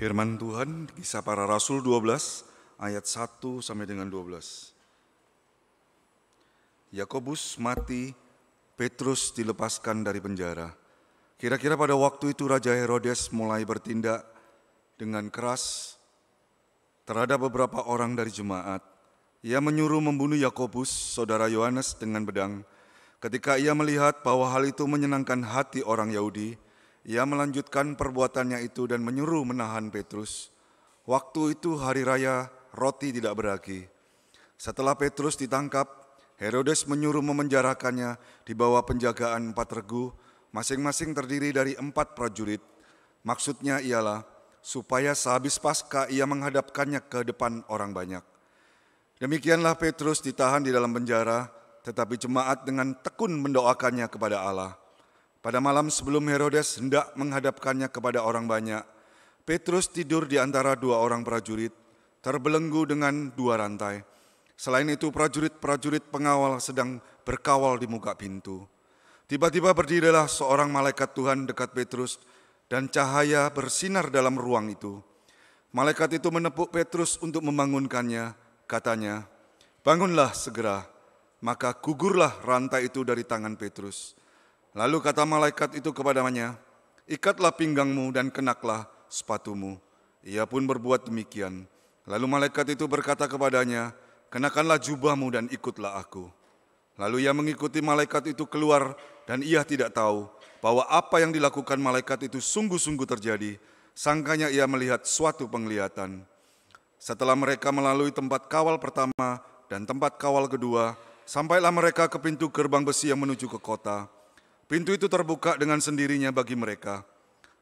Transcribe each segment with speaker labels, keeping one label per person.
Speaker 1: Firman Tuhan kisah para rasul 12 ayat 1 sampai dengan 12. Yakobus mati, Petrus dilepaskan dari penjara. Kira-kira pada waktu itu Raja Herodes mulai bertindak dengan keras terhadap beberapa orang dari jemaat. Ia menyuruh membunuh Yakobus, saudara Yohanes dengan pedang. Ketika ia melihat bahwa hal itu menyenangkan hati orang Yahudi, ia melanjutkan perbuatannya itu dan menyuruh menahan Petrus. Waktu itu hari raya, roti tidak beragi. Setelah Petrus ditangkap, Herodes menyuruh memenjarakannya di bawah penjagaan empat regu, masing-masing terdiri dari empat prajurit. Maksudnya ialah supaya sehabis pasca ia menghadapkannya ke depan orang banyak. Demikianlah Petrus ditahan di dalam penjara, tetapi jemaat dengan tekun mendoakannya kepada Allah. Pada malam sebelum Herodes hendak menghadapkannya kepada orang banyak, Petrus tidur di antara dua orang prajurit, terbelenggu dengan dua rantai. Selain itu prajurit-prajurit pengawal sedang berkawal di muka pintu. Tiba-tiba berdirilah seorang malaikat Tuhan dekat Petrus dan cahaya bersinar dalam ruang itu. Malaikat itu menepuk Petrus untuk membangunkannya, katanya, "Bangunlah segera." Maka gugurlah rantai itu dari tangan Petrus. Lalu kata malaikat itu kepadanya, ikatlah pinggangmu dan kenaklah sepatumu. Ia pun berbuat demikian. Lalu malaikat itu berkata kepadanya, kenakanlah jubahmu dan ikutlah aku. Lalu ia mengikuti malaikat itu keluar dan ia tidak tahu bahwa apa yang dilakukan malaikat itu sungguh-sungguh terjadi. Sangkanya ia melihat suatu penglihatan. Setelah mereka melalui tempat kawal pertama dan tempat kawal kedua, sampailah mereka ke pintu gerbang besi yang menuju ke kota. Pintu itu terbuka dengan sendirinya bagi mereka.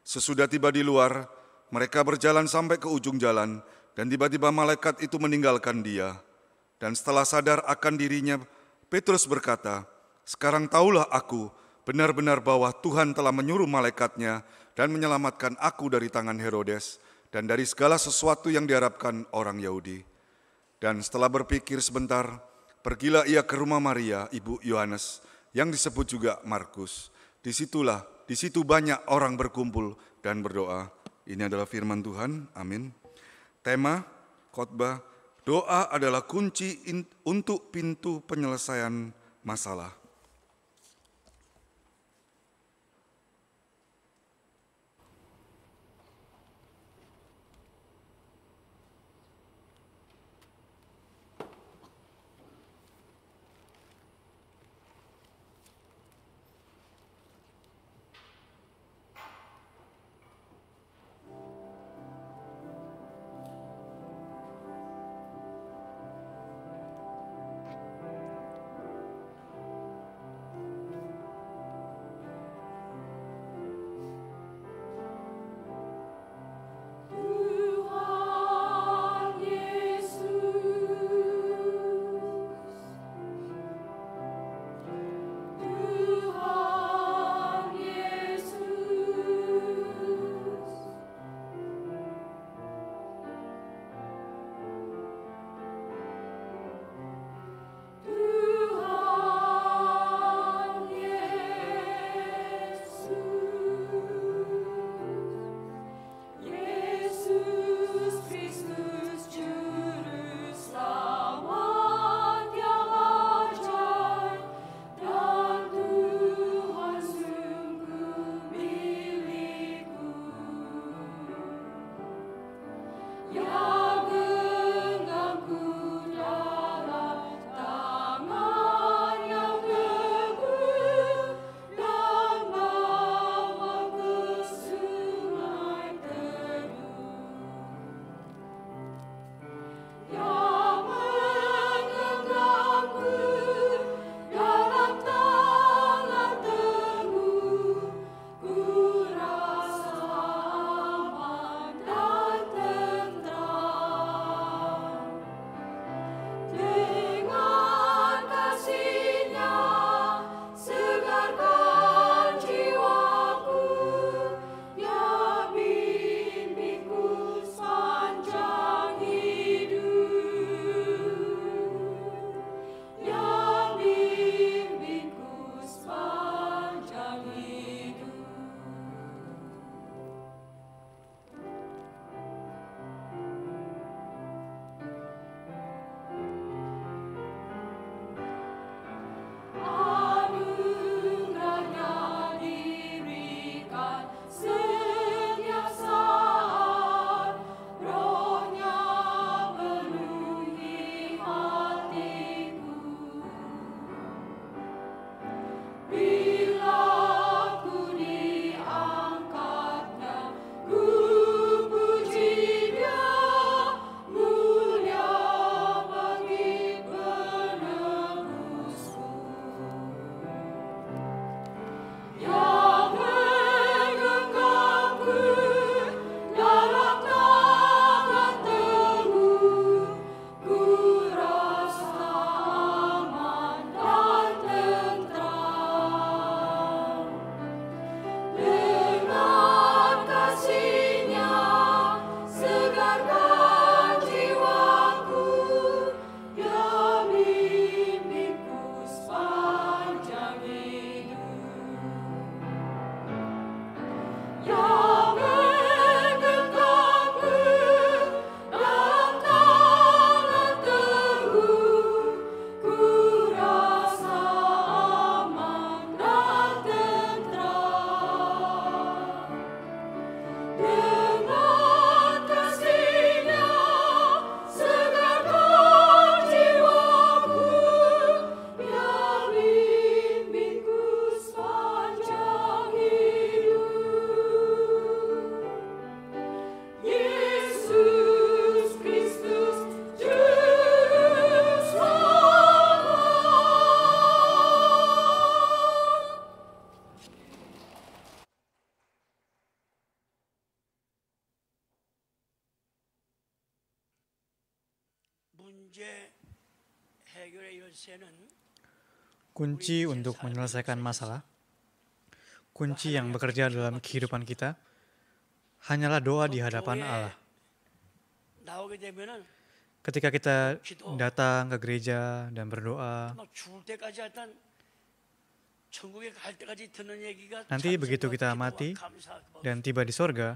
Speaker 1: Sesudah tiba di luar, mereka berjalan sampai ke ujung jalan, dan tiba-tiba malaikat itu meninggalkan dia. Dan setelah sadar akan dirinya, Petrus berkata, "Sekarang tahulah aku benar-benar bahwa Tuhan telah menyuruh malaikatnya dan menyelamatkan aku dari tangan Herodes dan dari segala sesuatu yang diharapkan orang Yahudi." Dan setelah berpikir sebentar, pergilah ia ke rumah Maria, ibu Yohanes, yang disebut juga Markus. Disitulah, disitu banyak orang berkumpul dan berdoa. Ini adalah firman Tuhan, amin. Tema khotbah, doa adalah kunci untuk pintu penyelesaian masalah.
Speaker 2: Kunci untuk menyelesaikan masalah, kunci yang bekerja dalam kehidupan kita, hanyalah doa di hadapan Allah. Ketika kita datang ke gereja dan berdoa,
Speaker 3: nanti begitu kita mati
Speaker 2: dan tiba di sorga,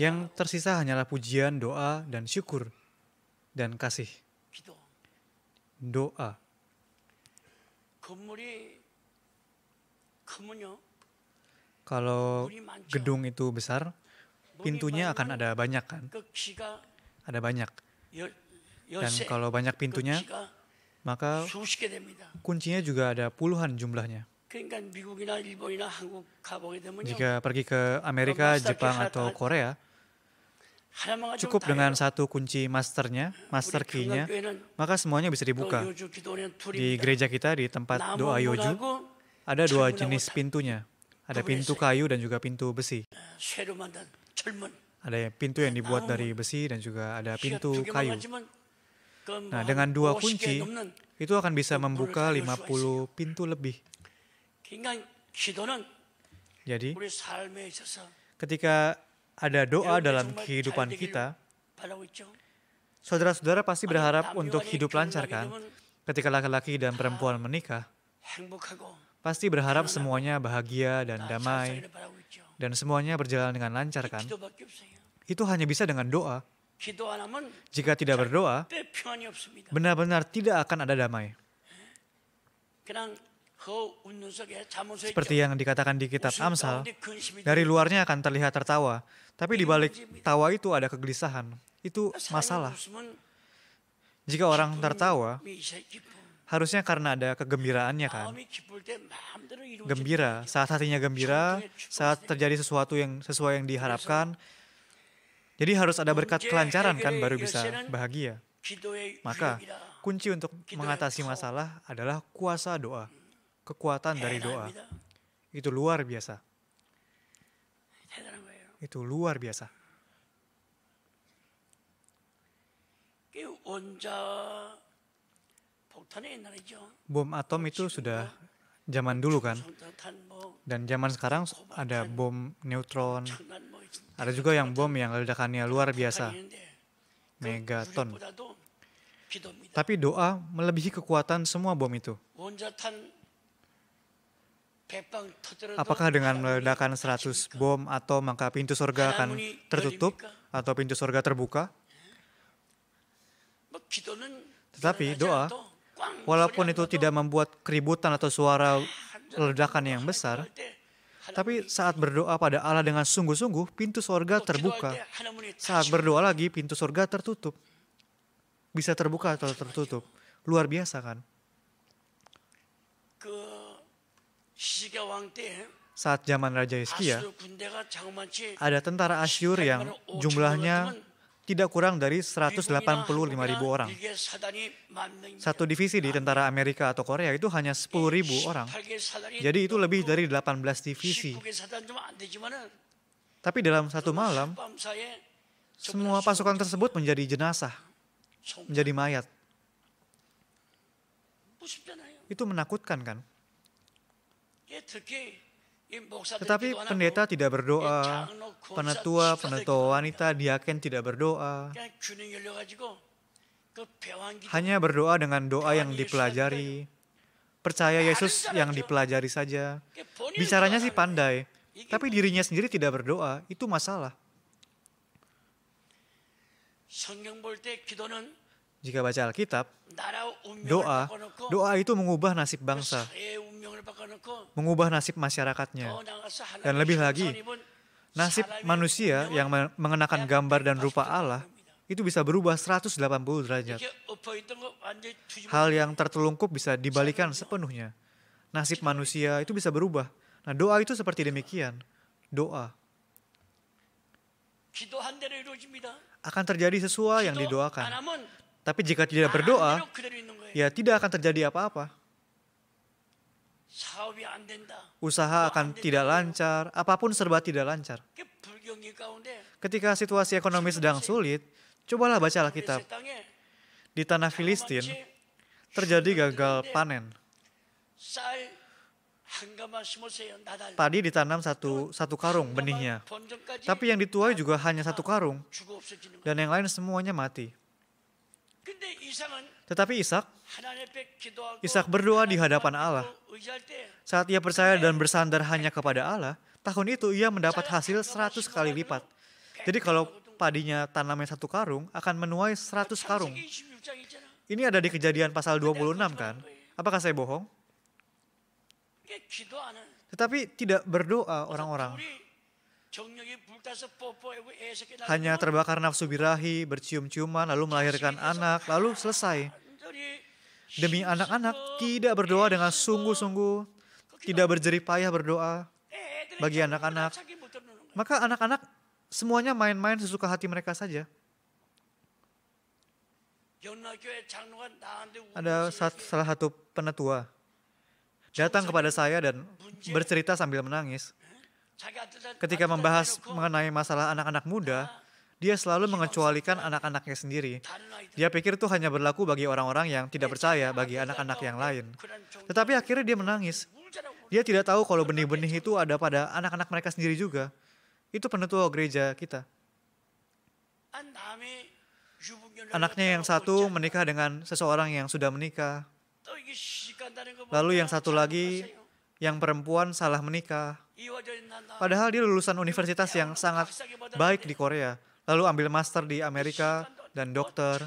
Speaker 2: yang tersisa hanyalah pujian, doa, dan syukur, dan kasih doa. Kalau gedung itu besar, pintunya akan ada banyak kan? Ada banyak.
Speaker 3: Dan kalau banyak pintunya,
Speaker 2: maka kuncinya juga ada puluhan jumlahnya.
Speaker 3: Jika pergi ke Amerika, Jepang, atau Korea, cukup
Speaker 2: dengan satu kunci masternya, master key-nya, maka semuanya bisa dibuka. Di gereja kita, di tempat doa yoju, ada dua jenis pintunya. Ada pintu kayu dan juga pintu besi. Eh, ada pintu yang dibuat dari besi dan juga ada pintu kayu.
Speaker 3: Nah, dengan dua kunci,
Speaker 2: itu akan bisa membuka 50 pintu lebih. Jadi, ketika ada doa dalam kehidupan kita, saudara-saudara pasti berharap untuk hidup lancar kan? Ketika laki-laki dan perempuan menikah, pasti berharap semuanya bahagia dan damai, dan semuanya berjalan dengan lancar kan? Itu hanya bisa dengan doa. Jika tidak berdoa, benar-benar tidak akan ada damai.
Speaker 3: Seperti yang dikatakan di kitab Amsal, dari luarnya
Speaker 2: akan terlihat tertawa, tapi di balik tawa itu ada kegelisahan. Itu masalah. Jika orang tertawa, harusnya karena ada kegembiraannya kan. Gembira, saat hatinya gembira, saat terjadi sesuatu yang sesuai yang diharapkan. Jadi harus ada berkat kelancaran kan baru bisa bahagia. Maka kunci untuk mengatasi masalah adalah kuasa doa kekuatan dari doa. Itu luar biasa. Itu luar biasa. Bom atom itu sudah zaman dulu kan. Dan zaman sekarang ada kan? bom neutron. Ada juga yang bom yang ledakannya luar biasa. Megaton. Tapi doa melebihi kekuatan semua bom itu. Apakah dengan meledakan 100 bom atau maka pintu surga akan tertutup atau pintu surga terbuka? Tetapi doa, walaupun itu tidak membuat keributan atau suara ledakan yang besar, tapi saat berdoa pada Allah dengan sungguh-sungguh, pintu surga terbuka. Saat berdoa lagi, pintu surga tertutup. Bisa terbuka atau tertutup. Luar biasa kan? Saat zaman Raja Hizkia, ada tentara Asyur yang jumlahnya tidak kurang dari 185 ribu orang. Satu divisi di tentara Amerika atau Korea itu hanya 10 ribu orang. Jadi itu lebih dari 18 divisi. Tapi dalam satu malam, semua pasukan tersebut menjadi jenazah, menjadi mayat. Itu menakutkan kan?
Speaker 3: Tetapi pendeta
Speaker 2: tidak berdoa, penetua, penetua wanita, diaken tidak berdoa. Hanya berdoa dengan doa yang dipelajari. Percaya Yesus yang dipelajari saja. Bicaranya sih pandai, tapi dirinya sendiri tidak berdoa. Itu masalah. Jika baca Alkitab, doa, doa itu mengubah nasib bangsa, eh, mengubah nasib masyarakatnya, oh, dan lebih lagi, nasib manusia yang mengenakan gambar dan rupa Allah itu bisa berubah 180 derajat. Hal yang tertelungkup bisa dibalikan sepenuhnya. Nasib manusia itu bisa berubah. Nah, doa itu seperti demikian. Doa akan terjadi sesuai yang didoakan. Ah, tapi jika tidak berdoa, ya tidak akan terjadi apa-apa. Usaha akan tidak lancar, apapun serba tidak lancar. Ketika situasi ekonomi sedang sulit, cobalah baca Alkitab. Di tanah Filistin, terjadi gagal panen. Padi ditanam satu, satu karung benihnya. Tapi yang dituai juga hanya satu karung. Dan yang lain semuanya mati. Tetapi Ishak, Ishak berdoa di hadapan Allah. Saat ia percaya dan bersandar hanya kepada Allah, tahun itu ia mendapat hasil 100 kali lipat. Jadi kalau padinya tanamnya satu karung, akan menuai 100 karung. Ini ada di kejadian pasal 26 kan? Ya? Apakah saya bohong? Tetapi tidak berdoa orang-orang. Eh, hanya terbakar nafsu birahi, bercium-ciuman, lalu melahirkan anak, lalu selesai. Demi anak-anak tidak berdoa dengan sungguh-sungguh, tidak berjerih payah berdoa bagi eh, anak-anak. Maka anak-anak semuanya main-main sesuka hati mereka saja. Ada salah satu penetua datang kepada saya dan bercerita sambil menangis. Ketika membahas mengenai masalah anak-anak muda, dia selalu iya, mengecualikan anak-anaknya sendiri. Dia pikir itu hanya berlaku bagi orang-orang yang tidak iya, percaya bagi anak-anak yang lain. Tetapi akhirnya dia menangis. Dia tidak tahu kalau benih-benih itu ada pada anak-anak mereka sendiri juga. Itu penutup gereja kita. Anaknya yang satu menikah dengan seseorang yang sudah menikah. Lalu yang satu lagi, yang perempuan salah menikah. Iya, Padahal dia lulusan universitas yang sangat baik di Korea, lalu ambil master di Amerika dan dokter.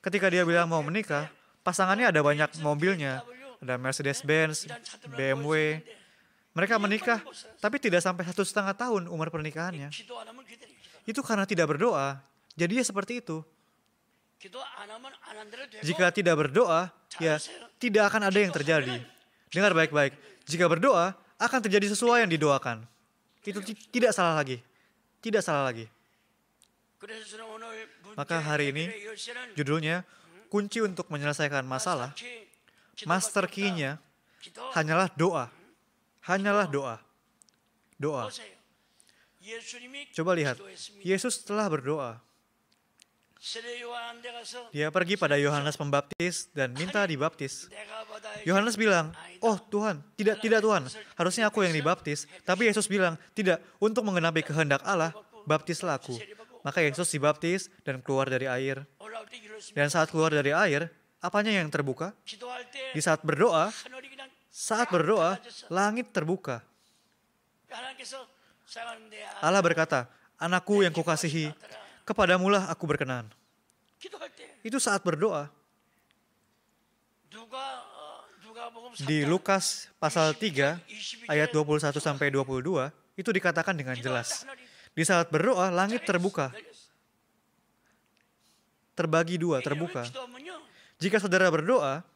Speaker 2: Ketika dia bilang mau menikah, pasangannya ada banyak mobilnya, ada Mercedes-Benz, BMW. Mereka menikah, tapi tidak sampai satu setengah tahun umur pernikahannya. Itu karena tidak berdoa, jadi ya seperti itu. Jika tidak berdoa, ya tidak akan ada yang terjadi. Dengar baik-baik. Jika berdoa, akan terjadi sesuai yang didoakan. Itu tidak salah lagi. Tidak salah lagi. Maka hari ini judulnya kunci untuk menyelesaikan masalah master key-nya hanyalah doa. Hanyalah doa. Doa.
Speaker 3: Coba lihat, Yesus
Speaker 2: telah berdoa. Dia pergi pada Yohanes Pembaptis dan minta dibaptis. Yohanes bilang, "Oh Tuhan, tidak tidak Tuhan, harusnya aku yang dibaptis." Tapi Yesus bilang, "Tidak, untuk mengenapi kehendak Allah, baptislah aku." Maka Yesus dibaptis dan keluar dari air. Dan saat keluar dari air, apanya yang terbuka? Di saat berdoa, saat berdoa, langit terbuka. Allah berkata, "Anakku yang kukasihi, kepadamulah aku berkenan. Gitu kan, itu saat berdoa. Eh, di Lukas pasal 3 ayat 21 sampai 22 itu dikatakan dengan gitu jelas. Di saat berdoa langit terbuka. Terbagi dua, iya, terbuka. Jika saudara berdoa,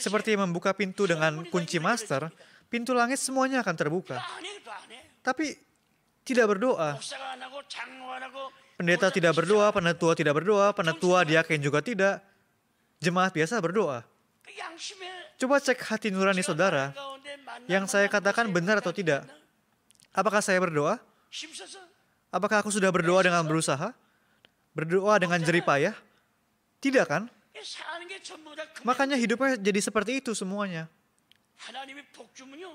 Speaker 2: seperti membuka pintu dengan kunci master, pintu langit semuanya akan terbuka. Tapi tidak berdoa. Pendeta tidak berdoa, penatua tidak berdoa, penatua diaken juga tidak. Jemaat biasa berdoa. Coba cek hati nurani saudara. Yang saya katakan benar atau tidak. Apakah saya berdoa? Apakah aku sudah berdoa dengan berusaha? Berdoa dengan jeripayah? Tidak kan? Makanya hidupnya jadi seperti itu semuanya.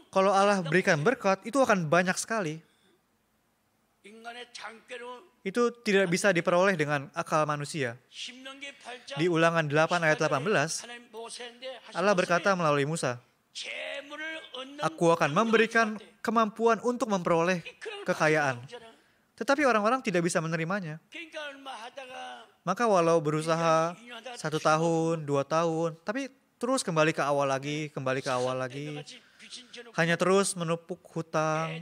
Speaker 2: Kalau Allah berikan berkat, itu akan banyak sekali. Itu tidak bisa diperoleh dengan akal manusia. Di ulangan 8 ayat 18, Allah berkata melalui Musa, Aku akan memberikan kemampuan untuk memperoleh kekayaan. Tetapi orang-orang tidak bisa menerimanya. Maka walau berusaha satu tahun, dua tahun, tapi terus kembali ke awal lagi, kembali ke awal lagi. Hanya terus menupuk hutang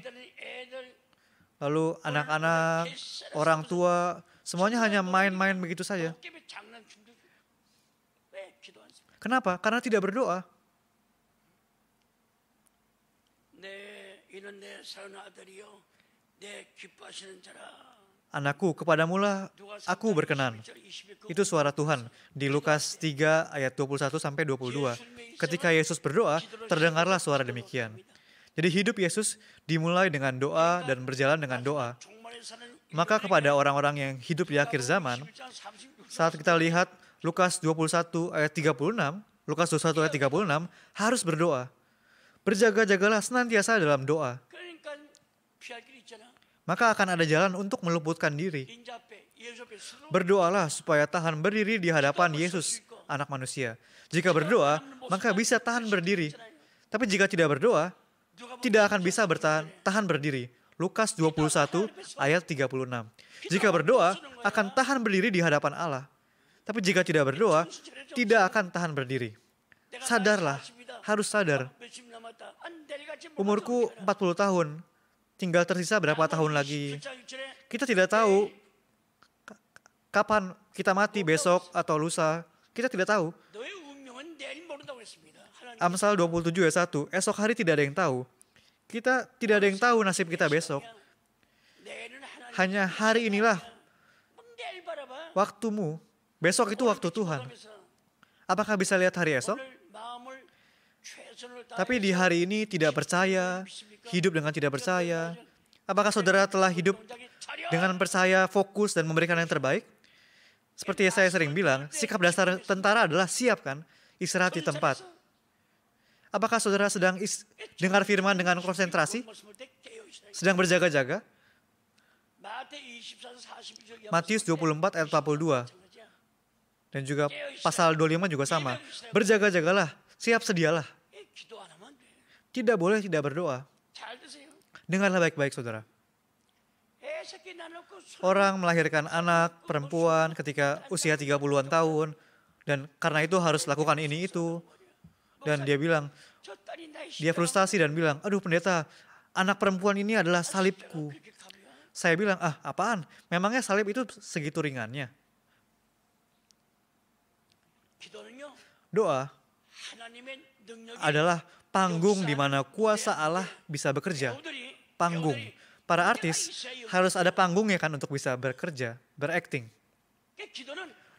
Speaker 2: lalu anak-anak, orang tua, semuanya hanya main-main begitu saja. Kenapa? Karena tidak berdoa. Anakku, kepadamulah aku berkenan. Itu suara Tuhan di Lukas 3 ayat 21 sampai 22. Ketika Yesus berdoa, terdengarlah suara demikian. Jadi hidup Yesus dimulai dengan doa dan berjalan dengan doa. Maka kepada orang-orang yang hidup di akhir zaman, saat kita lihat Lukas 21 ayat 36, Lukas 21 ayat 36, harus berdoa. Berjaga-jagalah senantiasa dalam doa. Maka akan ada jalan untuk meluputkan diri. Berdoalah supaya tahan berdiri di hadapan Yesus, anak manusia. Jika berdoa, maka bisa tahan berdiri. Tapi jika tidak berdoa, tidak akan bisa bertahan tahan berdiri. Lukas 21 ayat 36. Jika berdoa, akan tahan berdiri di hadapan Allah. Tapi jika tidak berdoa, tidak akan tahan berdiri. Sadarlah, harus sadar. Umurku 40 tahun, tinggal tersisa berapa tahun lagi. Kita tidak tahu kapan kita mati besok atau lusa. Kita tidak tahu. Amsal 27 ayat 1, esok hari tidak ada yang tahu. Kita tidak ada yang tahu nasib kita besok. Hanya hari inilah waktumu. Besok itu waktu Tuhan. Apakah bisa lihat hari esok? Tapi di hari ini tidak percaya, hidup dengan tidak percaya. Apakah saudara telah hidup dengan percaya, fokus, dan memberikan yang terbaik? Seperti yang saya sering bilang, sikap dasar tentara adalah siapkan istirahat di tempat. Apakah saudara sedang is, dengar firman dengan konsentrasi? Sedang berjaga-jaga?
Speaker 3: Matius 24
Speaker 2: ayat 42 dan juga pasal 25 juga sama. Berjaga-jagalah, siap sedialah. Tidak boleh tidak berdoa. Dengarlah baik-baik saudara. Orang melahirkan anak, perempuan ketika usia 30-an tahun, dan karena itu harus lakukan ini itu, dan dia bilang, dia frustasi dan bilang, aduh pendeta, anak perempuan ini adalah salibku. Saya bilang, ah apaan? Memangnya salib itu segitu ringannya? Doa adalah panggung di mana kuasa Allah bisa bekerja. Panggung. Para artis harus ada panggungnya kan untuk bisa bekerja, berakting.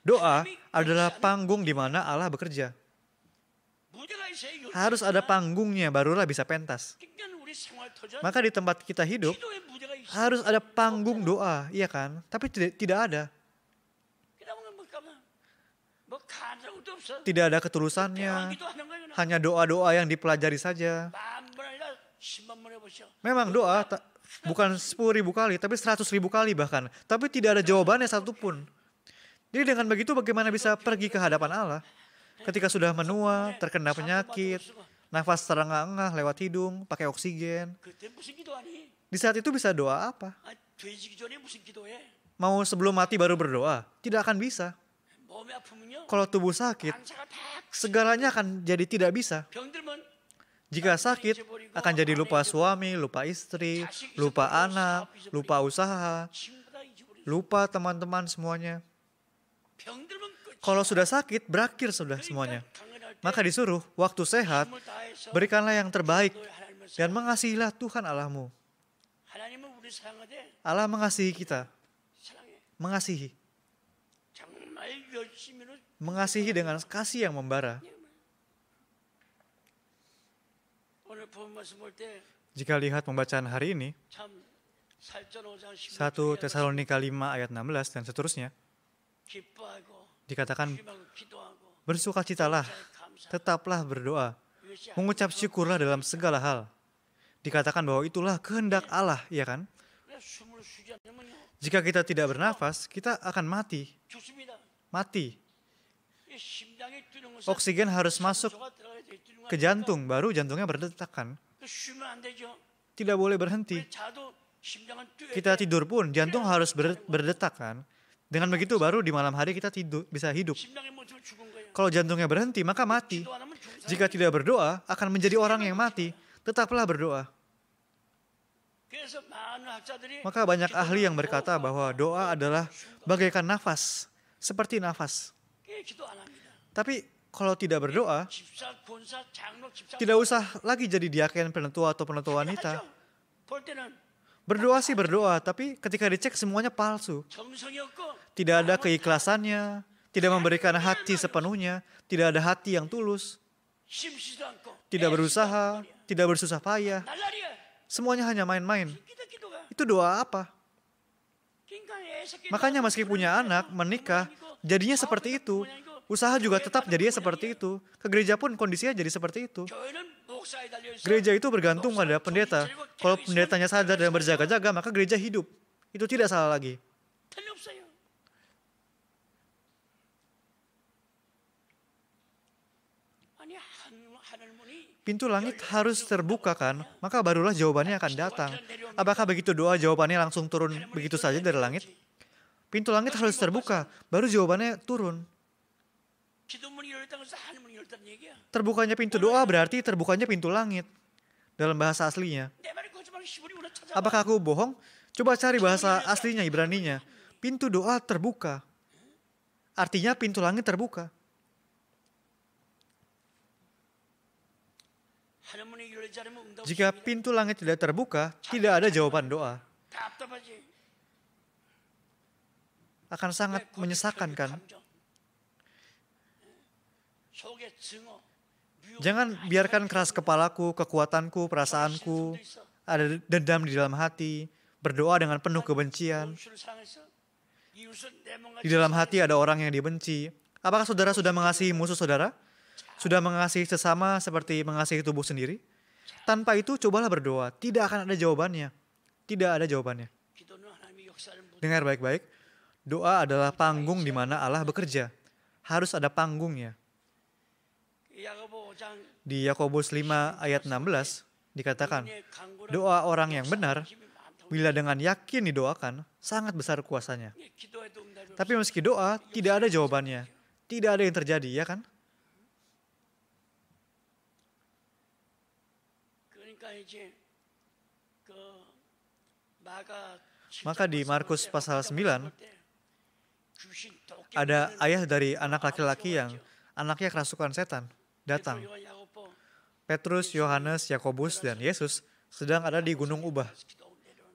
Speaker 2: Doa adalah panggung di mana Allah bekerja. Harus ada panggungnya barulah bisa pentas. Maka di tempat kita hidup harus ada panggung doa, iya kan? Tapi tidak tidak ada. Tidak ada ketulusannya. Hanya doa-doa yang dipelajari saja. Memang doa bukan 10 ribu kali, tapi seratus ribu kali bahkan. Tapi tidak ada jawabannya satupun. Jadi dengan begitu bagaimana bisa pergi ke hadapan Allah? Ketika sudah menua, terkena penyakit, nafas terengah-engah lewat hidung, pakai oksigen. Di saat itu bisa doa apa? Mau sebelum mati baru berdoa? Tidak akan bisa. Kalau tubuh sakit, segalanya akan jadi tidak bisa. Jika sakit, akan jadi lupa suami, lupa istri, lupa anak, lupa usaha, lupa teman-teman semuanya. Kalau sudah sakit, berakhir sudah semuanya. Maka disuruh, waktu sehat, berikanlah yang terbaik dan mengasihilah Tuhan Allahmu. Allah mengasihi kita. Mengasihi. Mengasihi dengan kasih yang membara. Jika lihat pembacaan hari ini, 1 Tesalonika 5 ayat 16 dan seterusnya, dikatakan bersukacitalah, tetaplah berdoa, mengucap syukurlah dalam segala hal. Dikatakan bahwa itulah kehendak Allah, ya kan? Jika kita tidak bernafas, kita akan mati. Mati. Oksigen harus masuk ke jantung, baru jantungnya berdetak Tidak boleh berhenti. Kita tidur pun jantung harus berdetak kan? Dengan begitu baru di malam hari kita tidur, bisa hidup. Kalau jantungnya berhenti maka mati. Jika tidak berdoa akan menjadi orang yang mati. Tetaplah berdoa. Maka banyak ahli yang berkata bahwa doa adalah bagaikan nafas, seperti nafas. Tapi kalau tidak berdoa, tidak usah lagi jadi diaken penentu atau penentu wanita. Berdoa sih berdoa, tapi ketika dicek semuanya palsu. Tidak ada keikhlasannya, tidak memberikan hati sepenuhnya, tidak ada hati yang tulus, tidak berusaha, tidak bersusah payah. Semuanya hanya main-main. Itu doa apa? Makanya meski punya anak, menikah, jadinya seperti itu. Usaha juga tetap jadinya seperti itu. Ke gereja pun kondisinya jadi seperti itu. Gereja itu bergantung pada pendeta. Kalau pendetanya sadar dan berjaga-jaga, maka gereja hidup. Itu tidak salah lagi. Pintu langit harus terbuka kan, maka barulah jawabannya akan datang. Apakah begitu doa jawabannya langsung turun begitu saja dari langit? Pintu langit harus terbuka, baru jawabannya turun. Terbukanya pintu doa berarti terbukanya pintu langit dalam bahasa aslinya. Apakah aku bohong? Coba cari bahasa aslinya Ibraninya. Pintu doa terbuka. Artinya pintu langit terbuka. Jika pintu langit tidak terbuka, tidak ada jawaban doa. Akan sangat menyesakan kan? Jangan biarkan keras kepalaku, kekuatanku, perasaanku, ada dendam di dalam hati, berdoa dengan penuh kebencian. Di dalam hati ada orang yang dibenci. Apakah saudara sudah mengasihi musuh saudara? Sudah mengasihi sesama seperti mengasihi tubuh sendiri? Tanpa itu cobalah berdoa, tidak akan ada jawabannya. Tidak ada jawabannya. Dengar baik-baik, doa adalah panggung di mana Allah bekerja. Harus ada panggungnya. Di Yakobus 5 ayat 16 dikatakan, doa orang yang benar bila dengan yakin didoakan sangat besar kuasanya. Tapi meski doa tidak ada jawabannya, tidak ada yang terjadi, ya kan? Maka di Markus pasal 9 ada ayah dari anak laki-laki yang anaknya kerasukan setan datang. Petrus, Yohanes, Yakobus, dan Yesus sedang ada di Gunung Ubah.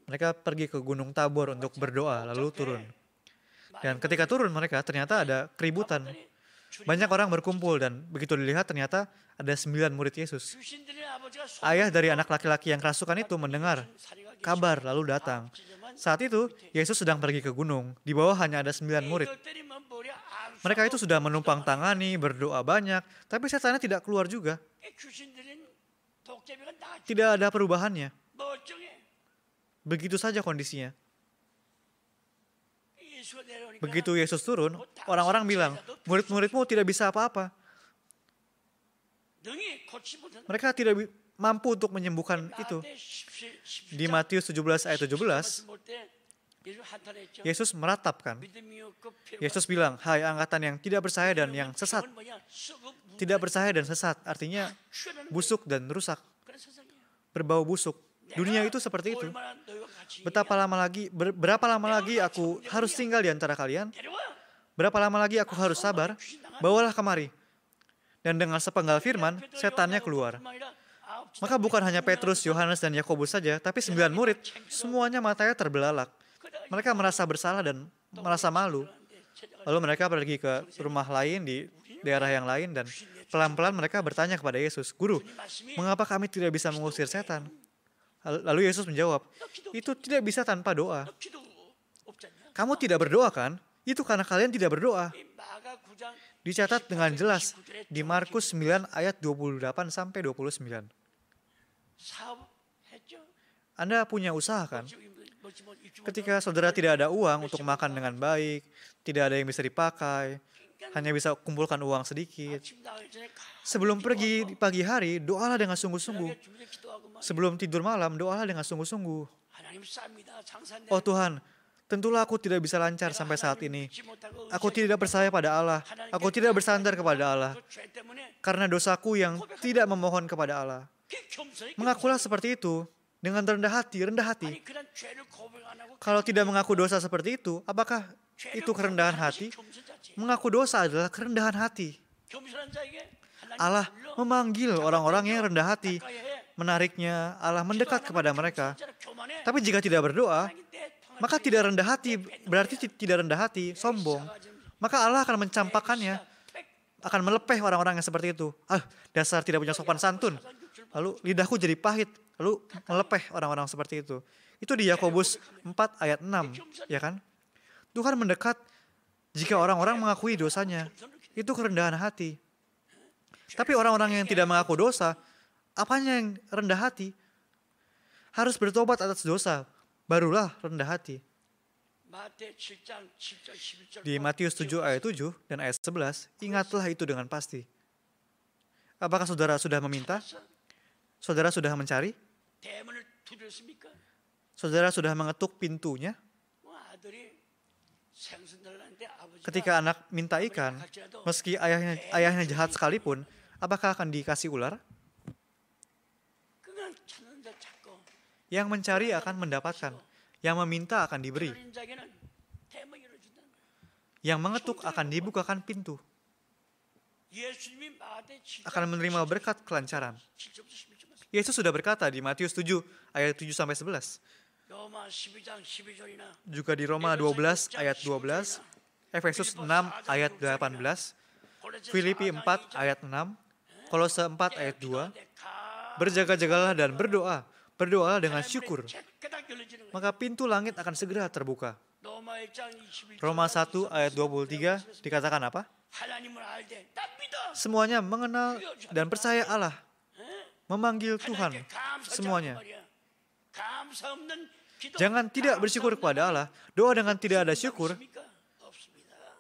Speaker 2: Mereka pergi ke Gunung Tabor untuk berdoa, lalu turun. Dan ketika turun mereka, ternyata ada keributan. Banyak orang berkumpul dan begitu dilihat ternyata ada sembilan murid Yesus. Ayah dari anak laki-laki yang kerasukan itu mendengar kabar lalu datang. Saat itu, Yesus sedang pergi ke gunung. Di bawah hanya ada sembilan murid. Mereka itu sudah menumpang tangani, berdoa banyak, tapi setannya tidak keluar juga. Tidak ada perubahannya. Begitu saja kondisinya. Begitu Yesus turun, orang-orang bilang, murid-muridmu tidak bisa apa-apa. Mereka tidak mampu untuk menyembuhkan itu. Di Matius 17 ayat 17, Yesus meratapkan. Yesus bilang, hai angkatan yang tidak bersahaya dan yang sesat. Tidak bersahaya dan sesat, artinya ah, busuk dan rusak. Berbau busuk. Dunia itu seperti itu. Betapa lama lagi, ber, berapa lama lagi aku harus tinggal di antara kalian? Berapa lama lagi aku ah, harus sabar? Bawalah kemari. Dan dengan sepenggal firman, setannya keluar. Maka bukan hanya Petrus, Yohanes, dan Yakobus saja, tapi sembilan murid, semuanya matanya terbelalak. Mereka merasa bersalah dan merasa malu. Lalu mereka pergi ke rumah lain di daerah yang lain dan pelan-pelan mereka bertanya kepada Yesus, "Guru, mengapa kami tidak bisa mengusir setan?" Lalu Yesus menjawab, "Itu tidak bisa tanpa doa. Kamu tidak berdoa kan? Itu karena kalian tidak berdoa." Dicatat dengan jelas di Markus 9 ayat 28 sampai 29. Anda punya usaha kan?
Speaker 3: Ketika saudara
Speaker 2: tidak ada uang untuk makan dengan baik, tidak ada yang bisa dipakai, hanya bisa kumpulkan uang sedikit. Sebelum pergi pagi hari, doalah dengan sungguh-sungguh. Sebelum tidur malam, doalah dengan sungguh-sungguh. Oh Tuhan, tentulah aku tidak bisa lancar sampai saat ini. Aku tidak percaya pada Allah. Aku tidak bersandar kepada Allah. Karena dosaku yang tidak memohon kepada Allah. Mengakulah seperti itu, dengan rendah hati, rendah hati. Kalau tidak mengaku dosa seperti itu, apakah itu kerendahan hati? Mengaku dosa adalah kerendahan hati. Allah memanggil orang-orang yang rendah hati, menariknya Allah mendekat kepada mereka. Tapi jika tidak berdoa, maka tidak rendah hati, berarti tidak rendah hati, sombong. Maka Allah akan mencampakannya, akan melepeh orang-orang yang seperti itu. Ah, dasar tidak punya sopan santun. Lalu lidahku jadi pahit, Lalu melepeh orang-orang seperti itu. Itu di Yakobus 4 ayat 6, ya kan? Tuhan mendekat jika orang-orang mengakui dosanya. Itu kerendahan hati. Tapi orang-orang yang tidak mengaku dosa, apanya yang rendah hati? Harus bertobat atas dosa, barulah rendah hati. Di Matius 7 ayat 7 dan ayat 11, ingatlah itu dengan pasti. Apakah saudara sudah meminta? Saudara sudah mencari? Saudara sudah mengetuk pintunya. Ketika anak minta ikan, meski ayahnya ayahnya jahat sekalipun, apakah akan dikasih ular? Yang mencari akan mendapatkan, yang meminta akan diberi. Yang mengetuk akan dibukakan pintu. Akan menerima berkat kelancaran. Yesus sudah berkata di Matius 7 ayat 7 sampai 11. Juga di Roma 12 ayat 12, Efesus 6 ayat 18, Filipi 4 ayat 6, Kolose 4 ayat 2, berjaga-jagalah dan berdoa, berdoalah dengan syukur, maka pintu langit akan segera terbuka. Roma 1 ayat 23 dikatakan apa? Semuanya mengenal dan percaya Allah memanggil Tuhan semuanya. Jangan tidak bersyukur kepada Allah. Doa dengan tidak ada syukur,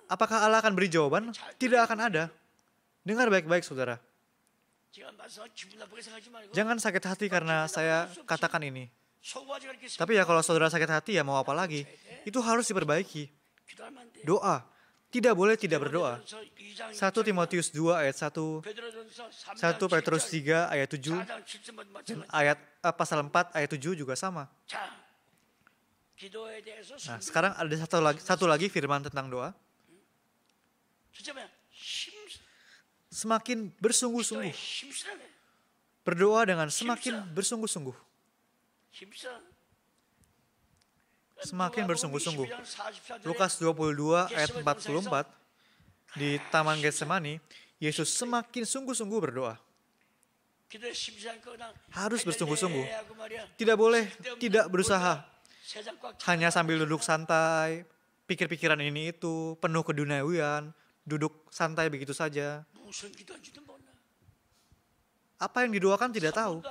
Speaker 2: apakah Allah akan beri jawaban? Tidak akan ada. Dengar baik-baik saudara. Jangan sakit hati karena saya katakan ini.
Speaker 3: Tapi ya kalau saudara
Speaker 2: sakit hati ya mau apa lagi? Itu harus diperbaiki. Doa. Tidak boleh tidak berdoa. 1 Timotius 2 ayat 1, 1 Petrus 3 ayat 7, dan ayat, eh, pasal 4 ayat 7 juga sama.
Speaker 3: Nah, sekarang ada
Speaker 2: satu lagi, satu lagi firman tentang doa. Semakin bersungguh-sungguh. Berdoa dengan semakin bersungguh-sungguh semakin bersungguh-sungguh.
Speaker 3: Lukas 22 ayat 44
Speaker 2: di Taman Getsemani, Yesus semakin sungguh-sungguh berdoa. Harus bersungguh-sungguh. Tidak boleh tidak berusaha. Hanya sambil duduk santai, pikir-pikiran ini itu, penuh keduniawian, duduk santai begitu saja. Apa yang didoakan tidak tahu.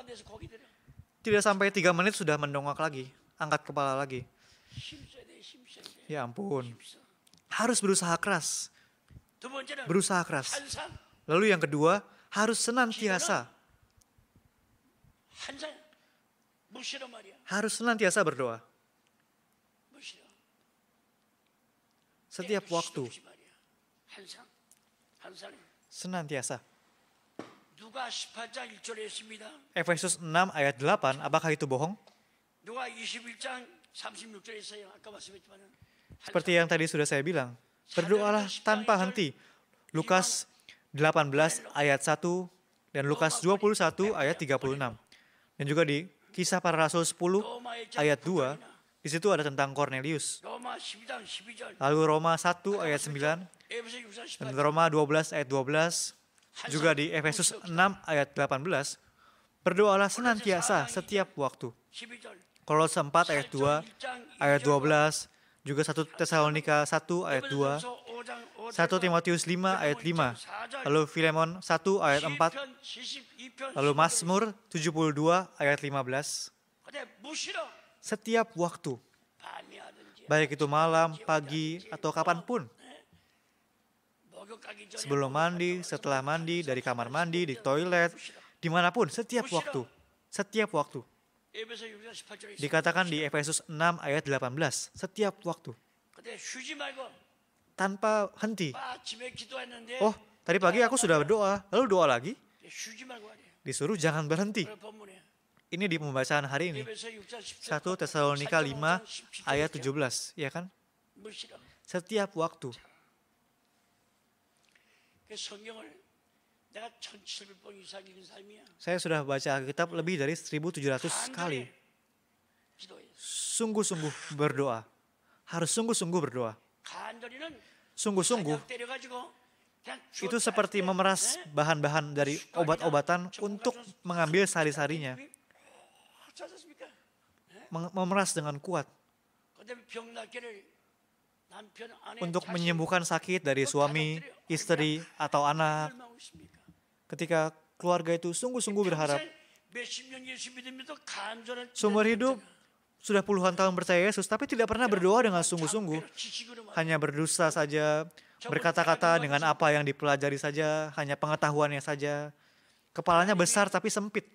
Speaker 2: Tidak sampai tiga menit sudah mendongak lagi, angkat kepala lagi. Ya ampun. Harus berusaha keras. Berusaha keras. Lalu yang kedua, harus senantiasa. Harus senantiasa berdoa. Setiap waktu. Senantiasa. Efesus 6 ayat 8, apakah itu bohong? Seperti yang tadi sudah saya bilang, berdoalah tanpa henti. Lukas 18 ayat 1 dan Lukas 21 ayat 36. Dan juga di kisah para rasul 10 ayat 2, di situ ada tentang Cornelius. Lalu Roma 1 ayat 9, dan Roma 12 ayat 12, juga di Efesus 6 ayat 18, berdoalah senantiasa setiap waktu. Kolose 4 ayat 2, ayat 12, juga 1 Tesalonika 1 ayat 2, 1 Timotius 5 ayat 5, lalu Filemon 1 ayat 4, lalu Mazmur 72 ayat 15. Setiap waktu, baik itu malam, pagi, atau kapanpun, sebelum mandi, setelah mandi, dari kamar mandi, di toilet, dimanapun, setiap waktu, setiap waktu.
Speaker 3: Dikatakan di
Speaker 2: Efesus 6 ayat 18, setiap waktu. Tanpa henti. Oh, tadi pagi aku sudah berdoa, lalu doa lagi. Disuruh jangan berhenti. Ini di pembacaan hari ini. 1 Tesalonika 5 ayat 17, ya kan? Setiap waktu. Saya sudah baca Alkitab lebih dari 1700 kali. Sungguh-sungguh berdoa. Harus sungguh-sungguh berdoa. Sungguh-sungguh itu seperti memeras bahan-bahan dari obat-obatan untuk mengambil sari-sarinya. Memeras dengan kuat. Untuk menyembuhkan sakit dari suami, istri, atau anak ketika keluarga itu sungguh-sungguh berharap. Seumur hidup sudah puluhan tahun percaya Yesus, tapi tidak pernah berdoa dengan sungguh-sungguh. Hanya berdusta saja, berkata-kata dengan apa yang dipelajari saja, hanya pengetahuannya saja. Kepalanya besar tapi sempit.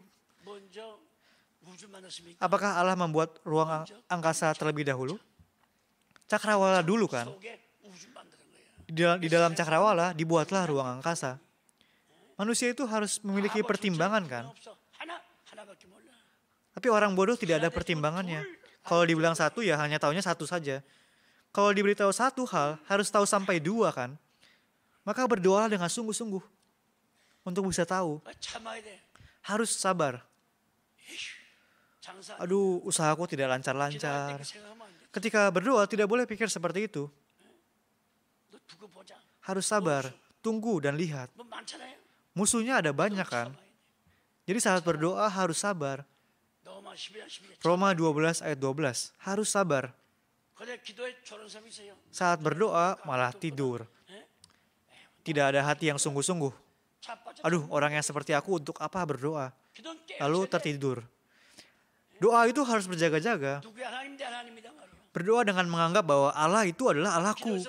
Speaker 2: Apakah Allah membuat ruang angkasa terlebih dahulu? Cakrawala dulu kan? Di dalam cakrawala dibuatlah ruang angkasa Manusia itu harus memiliki pertimbangan kan? Tapi orang bodoh tidak ada pertimbangannya. Kalau dibilang satu ya hanya tahunya satu saja. Kalau diberitahu satu hal harus tahu sampai dua kan? Maka berdoalah dengan sungguh-sungguh untuk bisa tahu. Harus sabar. Aduh, usahaku tidak lancar-lancar. Ketika berdoa tidak boleh pikir seperti itu. Harus sabar, tunggu dan lihat musuhnya ada banyak kan. Jadi saat berdoa harus sabar. Roma 12 ayat 12, harus sabar. Saat berdoa malah tidur. Tidak ada hati yang sungguh-sungguh. Aduh, orang yang seperti aku untuk apa berdoa? Lalu tertidur. Doa itu harus berjaga-jaga. Berdoa dengan menganggap bahwa Allah itu adalah Allahku.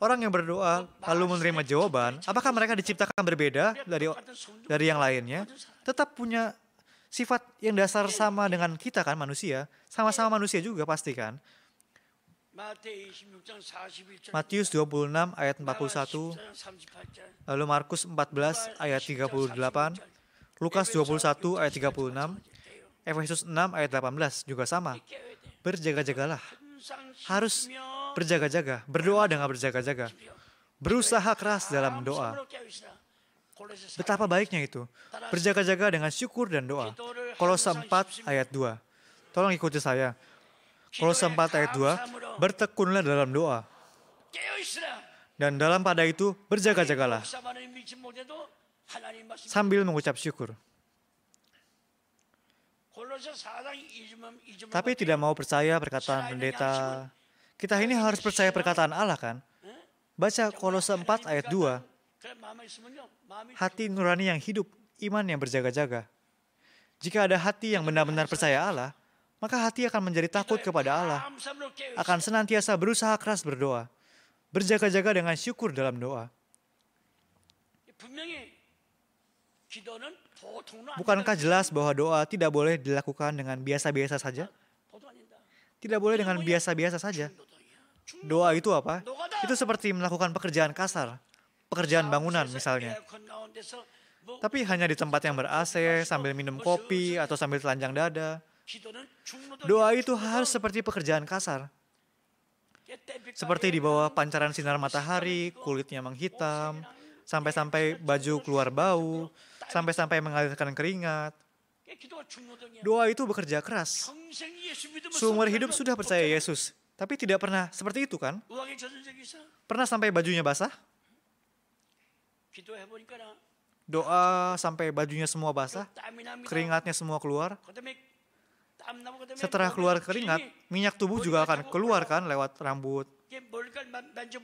Speaker 2: Orang yang berdoa lalu menerima jawaban, apakah mereka diciptakan berbeda dari dari yang lainnya? Tetap punya sifat yang dasar sama dengan kita kan manusia, sama-sama manusia juga pasti kan. Matius 26 ayat 41, lalu Markus 14 ayat 38, Lukas 21 ayat 36, Efesus 6 ayat 18 juga sama. Berjaga-jagalah. Harus berjaga-jaga, berdoa dengan berjaga-jaga, berusaha keras dalam doa. Betapa baiknya itu, berjaga-jaga dengan syukur dan doa. Kolose 4 ayat 2. Tolong ikuti saya. Kolose 4 ayat 2, bertekunlah dalam doa. Dan dalam pada itu, berjaga-jagalah. Sambil mengucap syukur. Tapi tidak mau percaya perkataan pendeta kita ini harus percaya perkataan Allah kan? Baca Kolose 4 ayat 2. Hati nurani yang hidup, iman yang berjaga-jaga. Jika ada hati yang benar-benar percaya Allah, maka hati akan menjadi takut kepada Allah. Akan senantiasa berusaha keras berdoa. Berjaga-jaga dengan syukur dalam doa. Bukankah jelas bahwa doa tidak boleh dilakukan dengan biasa-biasa saja? Tidak boleh dengan biasa-biasa saja. Doa itu apa? Itu seperti melakukan pekerjaan kasar, pekerjaan bangunan misalnya. Tapi hanya di tempat yang ber-AC, sambil minum kopi, atau sambil telanjang dada. Doa itu harus seperti pekerjaan kasar. Seperti di bawah pancaran sinar matahari, kulitnya menghitam, sampai-sampai baju keluar bau, sampai-sampai mengalirkan keringat.
Speaker 4: Doa itu bekerja keras. Seumur hidup sudah percaya
Speaker 2: Yesus, tapi tidak pernah seperti itu kan? Pernah sampai bajunya basah? Gitu, eh, doa sampai bajunya semua basah, keringatnya semua keluar. Setelah keluar keringat, minyak tubuh juga akan keluar kan lewat rambut. Kan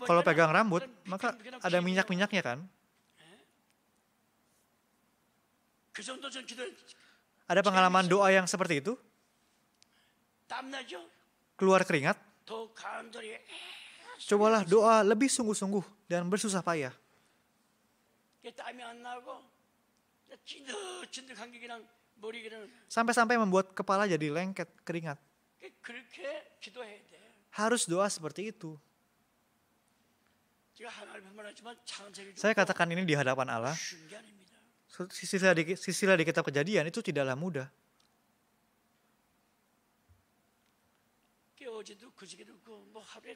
Speaker 2: Kalau kan? pegang rambut, kan maka ada minyak-minyaknya kan? Eh? Gitu. Ada pengalaman doa yang seperti itu? Keluar keringat?
Speaker 3: Ya, eh,
Speaker 2: Cobalah doa lebih sungguh-sungguh dan bersusah payah. Ya, Sampai-sampai membuat kepala jadi lengket, keringat. Ya, Harus doa seperti itu. Saya katakan ini di hadapan Allah. Sisilah di, sisilah di kitab kejadian itu tidaklah mudah.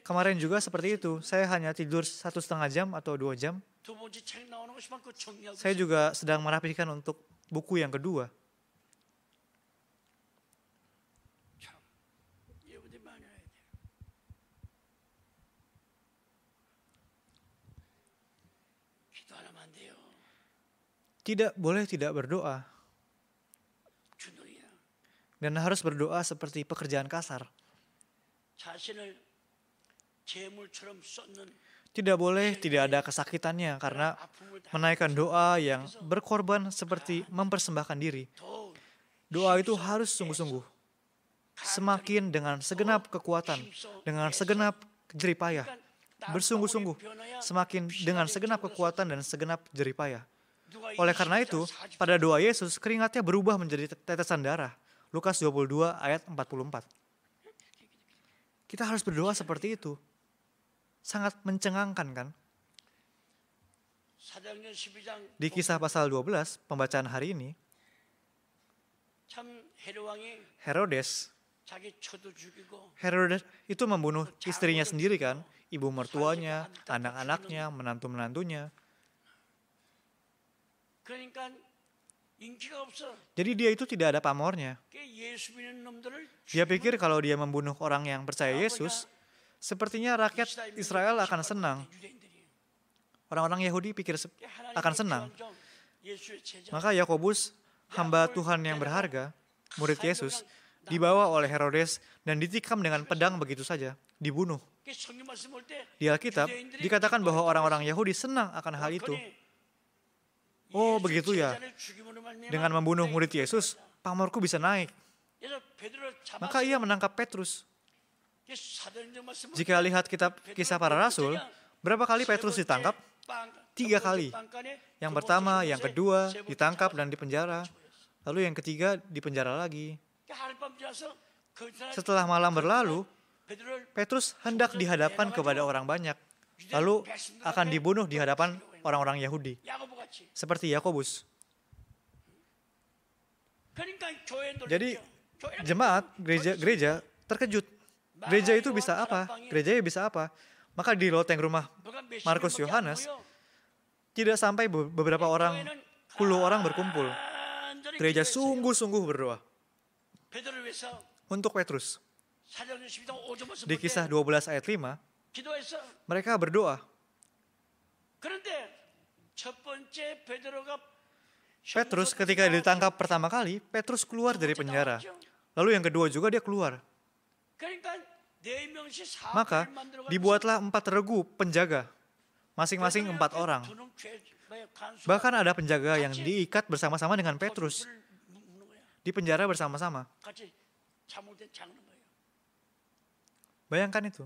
Speaker 2: Kemarin juga seperti itu. Saya hanya tidur satu setengah jam atau dua jam. Saya juga sedang merapikan untuk buku yang kedua. Tidak boleh tidak berdoa. Dan harus berdoa seperti pekerjaan kasar. Tidak boleh tidak ada kesakitannya karena menaikkan doa yang berkorban seperti mempersembahkan diri. Doa itu harus sungguh-sungguh. Semakin dengan segenap kekuatan, dengan segenap jeripayah, bersungguh-sungguh, semakin dengan segenap kekuatan dan segenap jeripayah. Oleh karena itu, pada doa Yesus, keringatnya berubah menjadi tetesan darah. Lukas 22 ayat 44. Kita harus berdoa seperti itu. Sangat mencengangkan kan? Di kisah pasal 12, pembacaan hari ini, Herodes, Herodes itu membunuh istrinya sendiri kan? Ibu mertuanya, anak-anaknya, menantu-menantunya. Jadi dia itu tidak ada pamornya. Dia pikir kalau dia membunuh orang yang percaya Yesus, sepertinya rakyat Israel akan senang. Orang-orang Yahudi pikir akan senang. Maka Yakobus, hamba Tuhan yang berharga, murid Yesus, dibawa oleh Herodes dan ditikam dengan pedang begitu saja, dibunuh. Di Alkitab dikatakan bahwa orang-orang Yahudi senang akan hal itu. Oh begitu ya.
Speaker 3: Dengan membunuh murid
Speaker 2: Yesus, pamorku bisa naik.
Speaker 3: Maka ia menangkap Petrus. Jika lihat kitab kisah
Speaker 2: para rasul, berapa kali Petrus ditangkap? Tiga kali. Yang pertama, yang kedua, ditangkap dan dipenjara. Lalu yang ketiga, dipenjara lagi. Setelah malam berlalu, Petrus hendak dihadapkan kepada orang banyak lalu akan dibunuh di hadapan orang-orang Yahudi. Seperti Yakobus. Jadi jemaat gereja gereja terkejut. Gereja itu bisa apa? Gereja itu ya bisa apa? Maka di loteng rumah Markus Yohanes tidak sampai beberapa orang, puluh orang berkumpul. Gereja sungguh-sungguh berdoa. Untuk Petrus.
Speaker 3: Oh, di kisah
Speaker 2: 12 ayat 5, mereka berdoa. Petrus ketika ditangkap pertama kali, Petrus keluar dari penjara. Lalu yang kedua juga dia keluar. Maka dibuatlah empat regu penjaga, masing-masing empat orang. Bahkan ada penjaga yang diikat bersama-sama dengan Petrus. Di penjara bersama-sama. Bayangkan itu.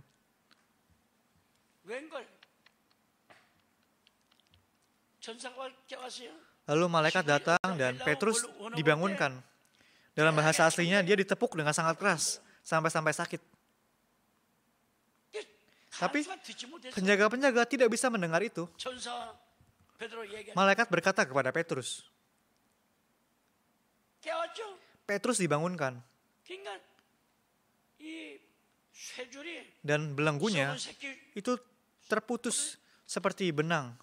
Speaker 2: Lalu malaikat datang dan Petrus dibangunkan. Dalam bahasa aslinya dia ditepuk dengan sangat keras sampai-sampai sakit. Tapi penjaga-penjaga tidak bisa mendengar itu.
Speaker 3: Malaikat berkata
Speaker 2: kepada Petrus, Petrus dibangunkan. Dan belenggunya itu terputus seperti benang,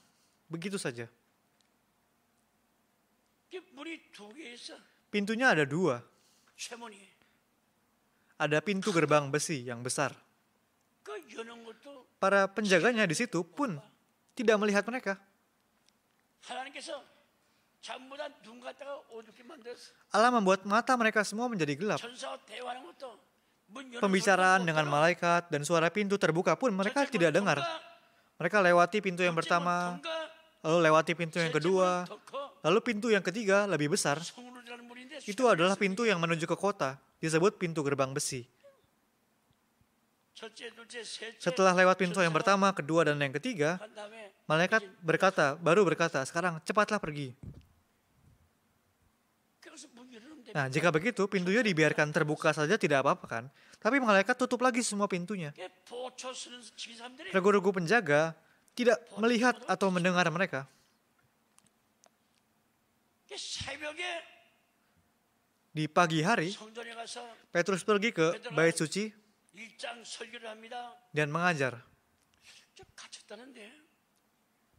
Speaker 2: begitu saja. Pintunya ada dua. Ada pintu gerbang besi yang besar. Para penjaganya di situ pun tidak melihat mereka. Allah membuat mata mereka semua menjadi gelap. Pembicaraan dengan malaikat dan suara pintu terbuka pun mereka tidak dengar. Mereka lewati pintu yang pertama, lalu lewati pintu yang kedua, lalu pintu yang ketiga lebih besar. Itu adalah pintu yang menuju ke kota, disebut pintu gerbang besi. Setelah lewat pintu yang pertama, kedua, dan yang ketiga, malaikat berkata, baru berkata, sekarang cepatlah pergi. Nah, jika begitu, pintunya dibiarkan terbuka saja tidak apa-apa kan? Tapi malaikat tutup lagi semua pintunya. Regu-regu penjaga tidak melihat atau mendengar mereka. Di pagi hari, Petrus pergi ke bait suci dan mengajar.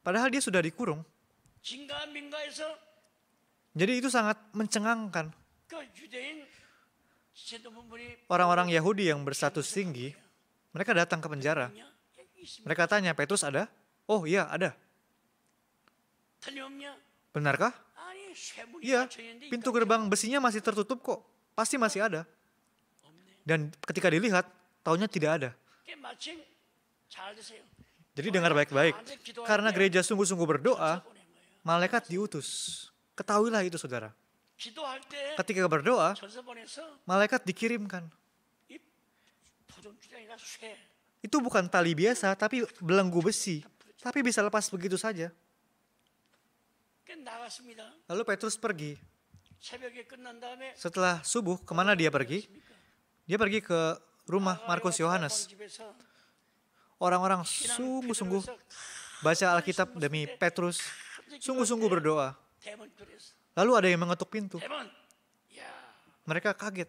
Speaker 2: Padahal dia sudah dikurung. Jadi itu sangat mencengangkan. Orang-orang Yahudi yang berstatus tinggi, mereka datang ke penjara. Mereka tanya, Petrus ada? Oh iya, ada. Benarkah? Iya, pintu gerbang besinya masih tertutup kok. Pasti masih ada. Dan ketika dilihat, taunya tidak ada. Jadi dengar baik-baik. Karena gereja sungguh-sungguh berdoa, malaikat diutus. Ketahuilah itu saudara.
Speaker 3: Ketika berdoa, malaikat dikirimkan.
Speaker 2: Itu bukan tali biasa, tapi belenggu besi. Tapi bisa lepas begitu saja. Lalu Petrus pergi. Setelah subuh, kemana dia pergi? Dia pergi ke rumah Markus Yohanes. Orang-orang sungguh-sungguh baca Alkitab demi Petrus, sungguh-sungguh berdoa. Lalu ada yang mengetuk pintu. Ya. Mereka kaget.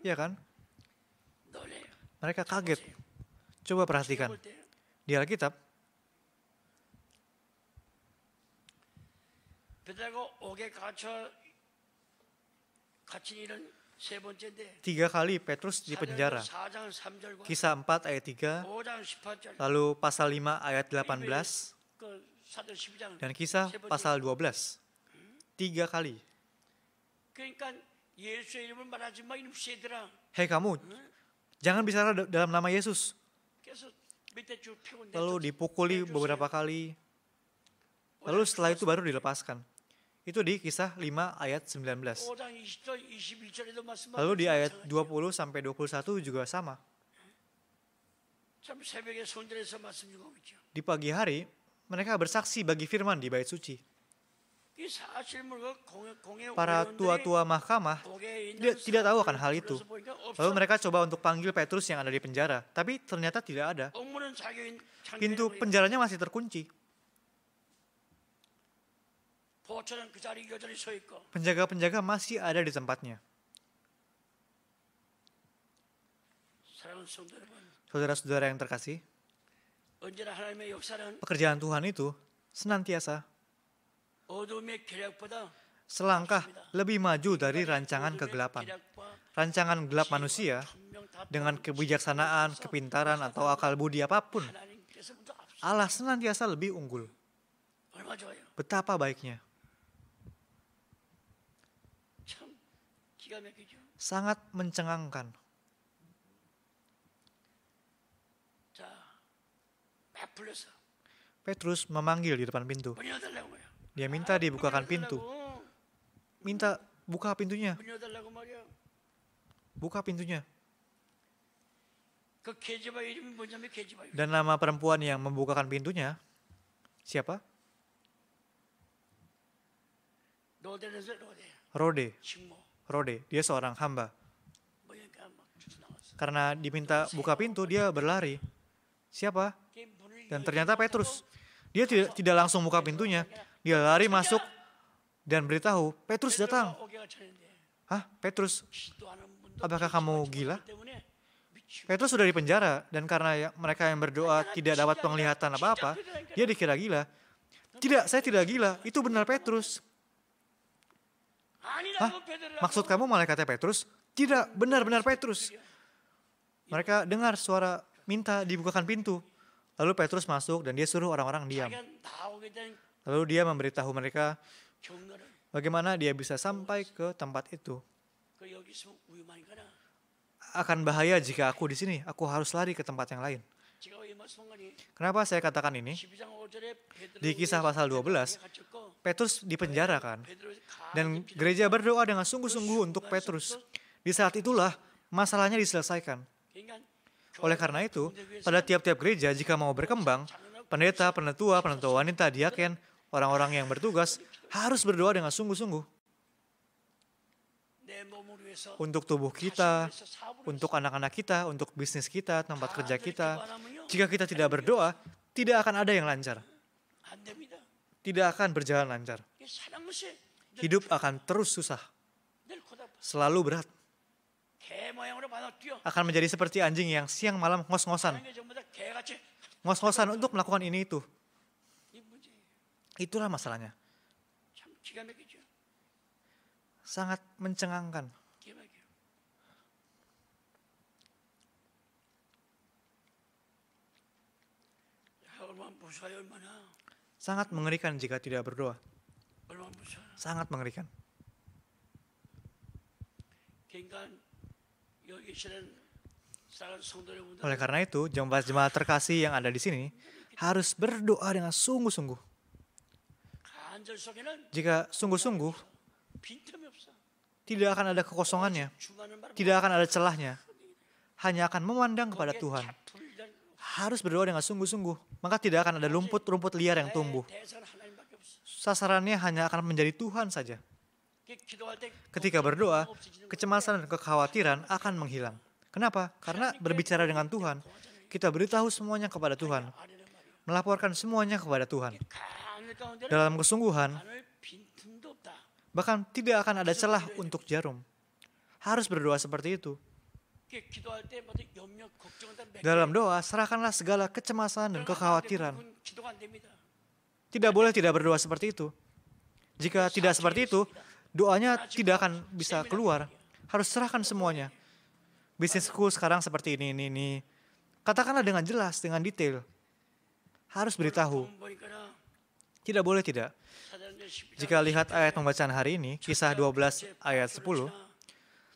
Speaker 2: Iya kan? Mereka kaget. Coba perhatikan. Di Alkitab, Tiga kali Petrus di penjara. Kisah 4 ayat 3, lalu pasal 5 ayat 18,
Speaker 3: dan kisah pasal 12, tiga kali. Hei kamu,
Speaker 2: jangan bicara dalam nama Yesus. Lalu dipukuli beberapa kali. Lalu setelah itu baru dilepaskan. Itu di kisah 5 ayat 19.
Speaker 3: Lalu di ayat 20
Speaker 2: sampai 21 juga sama. Di pagi hari, mereka bersaksi bagi firman di bait suci. Para tua-tua mahkamah tidak, tidak tahu akan hal itu. Lalu mereka coba untuk panggil Petrus yang ada di penjara, tapi ternyata tidak ada.
Speaker 3: Pintu penjaranya
Speaker 2: masih terkunci. Penjaga-penjaga masih ada di tempatnya. Saudara-saudara yang terkasih, Pekerjaan Tuhan itu senantiasa selangkah lebih maju dari rancangan kegelapan. Rancangan gelap manusia dengan kebijaksanaan, kepintaran, atau akal budi apapun, Allah senantiasa lebih unggul. Betapa baiknya. Sangat mencengangkan. Petrus memanggil di depan pintu. Dia minta dibukakan pintu. Minta buka pintunya. Buka pintunya. Dan nama perempuan yang membukakan pintunya siapa? Rode. Rode, dia seorang hamba. Karena diminta buka pintu, dia berlari. Siapa? Dan ternyata Petrus. Dia tidak, tidak langsung buka pintunya. Dia lari masuk dan beritahu, Petrus datang. Hah, Petrus? Apakah kamu gila? Petrus sudah di penjara dan karena ya, mereka yang berdoa tidak dapat penglihatan apa-apa, dia dikira gila. Tidak, saya tidak gila. Itu benar Petrus. Hah? Maksud kamu malaikatnya Petrus? Tidak, benar-benar Petrus. Mereka dengar suara minta dibukakan pintu. Lalu Petrus masuk dan dia suruh orang-orang diam. Kan
Speaker 3: gitu,
Speaker 2: Lalu dia memberitahu mereka bagaimana dia bisa sampai ke tempat itu.
Speaker 3: Kan?
Speaker 2: Akan bahaya jika aku di sini, aku harus lari ke tempat yang lain. Kenapa saya katakan ini? Di kisah pasal 12, Petrus dipenjarakan. Dan gereja berdoa dengan sungguh-sungguh untuk Petrus. Di saat itulah masalahnya diselesaikan. Oleh karena itu, pada tiap-tiap gereja jika mau berkembang, pendeta, penetua, penetua wanita, diaken, orang-orang yang bertugas harus berdoa dengan sungguh-sungguh. Untuk tubuh kita, untuk anak-anak kita, untuk bisnis kita, tempat kerja kita. Jika kita tidak berdoa, tidak akan ada yang lancar. Tidak akan berjalan lancar. Hidup akan terus susah. Selalu berat akan menjadi seperti anjing yang siang malam ngos-ngosan. Ngos-ngosan untuk melakukan ini itu. Itulah masalahnya. Sangat mencengangkan. Sangat mengerikan jika tidak berdoa. Sangat mengerikan. Oleh karena itu, jemaat-jemaat terkasih yang ada di sini harus berdoa dengan sungguh-sungguh. Jika sungguh-sungguh, tidak akan ada kekosongannya, tidak akan ada celahnya, hanya akan memandang kepada Tuhan. Harus berdoa dengan sungguh-sungguh, maka tidak akan ada rumput-rumput liar yang eh, tumbuh. Sasarannya hanya akan menjadi Tuhan saja. Ketika berdoa, kecemasan dan kekhawatiran akan menghilang. Kenapa? Karena berbicara dengan Tuhan, kita beritahu semuanya kepada Tuhan, melaporkan semuanya kepada Tuhan. Dalam kesungguhan, bahkan tidak akan ada celah untuk jarum. Harus berdoa seperti itu. Dalam doa, serahkanlah segala kecemasan dan kekhawatiran. Tidak boleh tidak berdoa seperti itu. Jika tidak seperti itu, doanya tidak akan bisa keluar. Harus serahkan semuanya. Bisnisku sekarang seperti ini, ini, ini. Katakanlah dengan jelas, dengan detail. Harus beritahu. Tidak boleh tidak. Jika lihat ayat pembacaan hari ini, kisah 12 ayat 10,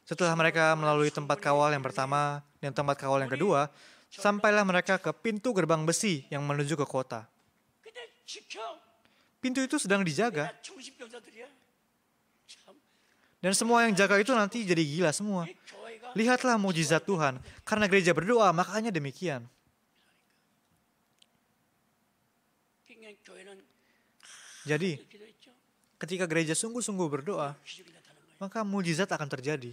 Speaker 2: setelah mereka melalui tempat kawal yang pertama dan tempat kawal yang kedua, sampailah mereka ke pintu gerbang besi yang menuju ke kota. Pintu itu sedang dijaga. Dan semua yang jaga itu nanti jadi gila semua. Lihatlah mujizat Tuhan. Karena gereja berdoa, makanya demikian. Jadi, ketika gereja sungguh-sungguh berdoa, maka mujizat akan terjadi.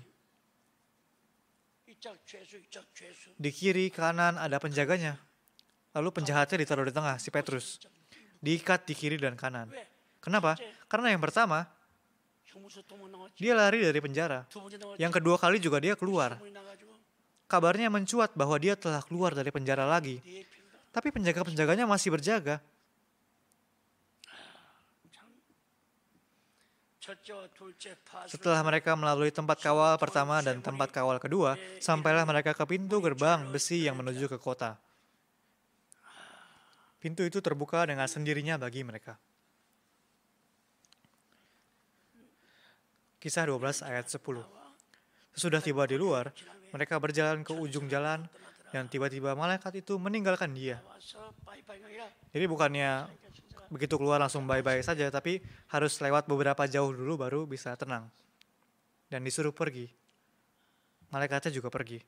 Speaker 2: Di kiri kanan ada penjaganya. Lalu penjahatnya ditaruh di tengah, si Petrus. Diikat di kiri dan kanan. Kenapa? Karena yang pertama, dia lari dari penjara. Yang kedua kali juga dia keluar. Kabarnya mencuat bahwa dia telah keluar dari penjara lagi. Tapi penjaga-penjaganya masih berjaga. Setelah mereka melalui tempat kawal pertama dan tempat kawal kedua, sampailah mereka ke pintu gerbang besi yang menuju ke kota. Pintu itu terbuka dengan sendirinya bagi mereka. Kisah 12 ayat 10. Sesudah tiba di luar, mereka berjalan ke ujung jalan yang tiba-tiba malaikat itu meninggalkan dia. Jadi bukannya begitu keluar langsung bye-bye saja, tapi harus lewat beberapa jauh dulu baru bisa tenang. Dan disuruh pergi. Malaikatnya juga pergi.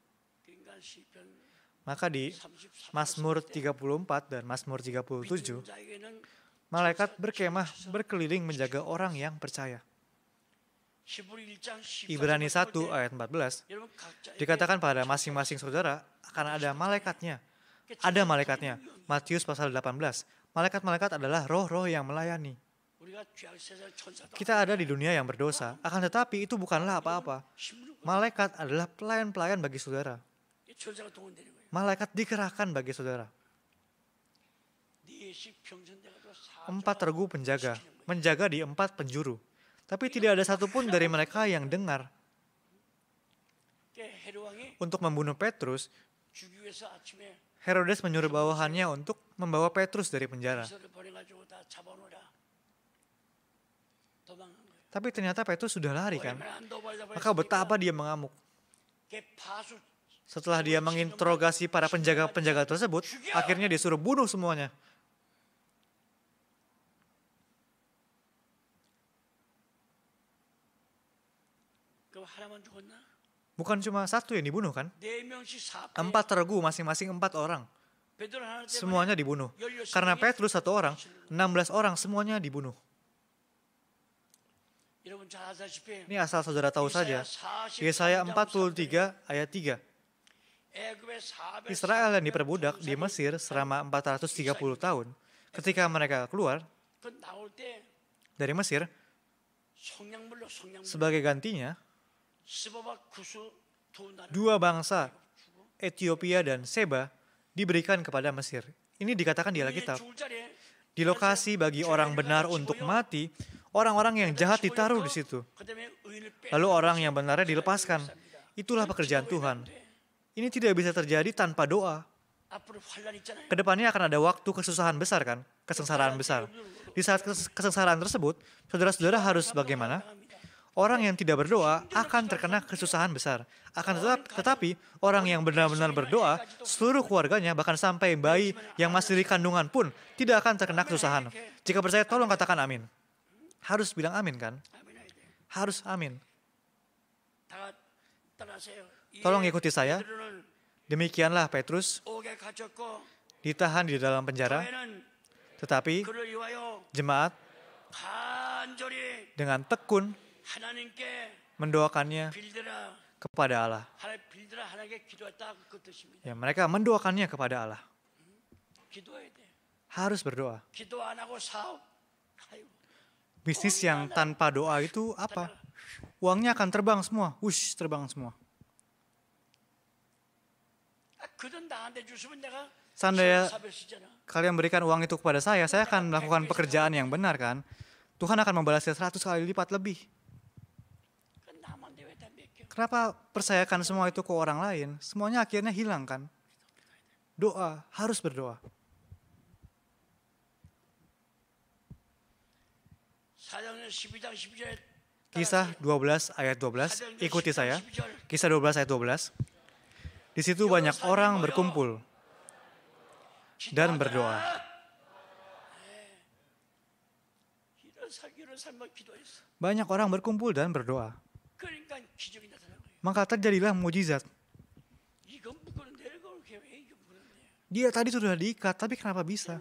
Speaker 2: Maka di Mazmur 34 dan Mazmur 37, malaikat berkemah berkeliling menjaga orang yang percaya.
Speaker 3: Ibrani 1 ayat
Speaker 2: 14 dikatakan pada masing-masing saudara karena ada malaikatnya. Ada malaikatnya. Matius pasal 18. Malaikat-malaikat adalah roh-roh yang melayani. Kita ada di dunia yang berdosa, akan tetapi itu bukanlah apa-apa. Malaikat adalah pelayan-pelayan bagi saudara. Malaikat dikerahkan bagi saudara. Empat regu penjaga, menjaga di empat penjuru. Tapi tidak ada satupun dari mereka yang dengar. Untuk membunuh Petrus, Herodes menyuruh bawahannya untuk membawa Petrus dari penjara. Tapi ternyata Petrus sudah lari kan. Maka betapa dia mengamuk. Setelah dia menginterogasi para penjaga-penjaga tersebut, akhirnya dia suruh bunuh semuanya. Bukan cuma satu yang dibunuh kan? Empat regu, masing-masing empat orang. Semuanya dibunuh. Karena Petrus satu orang, 16 orang semuanya dibunuh. Ini asal saudara tahu saja. Yesaya 43 ayat 3. Israel yang diperbudak di Mesir selama 430 tahun, ketika mereka keluar dari Mesir, sebagai gantinya, Dua bangsa, Ethiopia dan Seba, diberikan kepada Mesir. Ini dikatakan di Alkitab. Ya. Di lokasi bagi orang benar untuk mati, orang-orang yang jahat ditaruh di situ. Lalu orang yang benarnya dilepaskan. Itulah pekerjaan Tuhan. Ya. Ini tidak bisa terjadi tanpa doa. Kedepannya akan ada waktu kesusahan besar kan? Kesengsaraan besar. Di saat kesengsaraan tersebut, saudara-saudara harus bagaimana? Orang yang tidak berdoa akan terkena kesusahan besar. Akan tetap, tetapi orang yang benar-benar berdoa, seluruh keluarganya bahkan sampai bayi yang masih di kandungan pun tidak akan terkena kesusahan. Jika percaya tolong katakan amin. Harus bilang amin kan? Harus amin.
Speaker 3: Tolong ikuti saya.
Speaker 2: Demikianlah Petrus ditahan di dalam penjara. Tetapi jemaat
Speaker 3: dengan tekun
Speaker 2: mendoakannya kepada Allah. Ya, mereka mendoakannya kepada Allah. Harus berdoa. Bisnis yang tanpa doa itu apa? Uangnya akan terbang semua. Wush, terbang semua. Seandainya kalian berikan uang itu kepada saya, saya akan melakukan pekerjaan yang benar kan? Tuhan akan membalasnya 100 kali lipat lebih. Kenapa percayakan semua itu ke orang lain? Semuanya akhirnya hilang kan? Doa, harus berdoa. Kisah 12 ayat 12, ikuti saya. Kisah 12 ayat 12. Di situ ya. eh, banyak orang berkumpul dan berdoa. Banyak orang berkumpul dan berdoa maka terjadilah mujizat. Dia tadi sudah diikat, tapi kenapa bisa?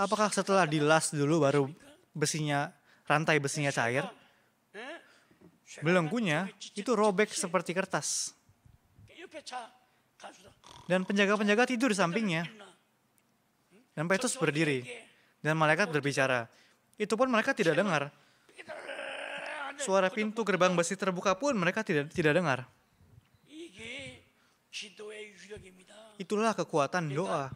Speaker 2: Apakah setelah dilas dulu baru besinya, rantai besinya cair? Belenggunya itu robek seperti kertas. Dan penjaga-penjaga tidur di sampingnya. Dan Petrus berdiri. Dan malaikat berbicara. Itu pun mereka tidak dengar suara pintu gerbang besi terbuka pun mereka tidak tidak dengar. Itulah kekuatan doa. Kan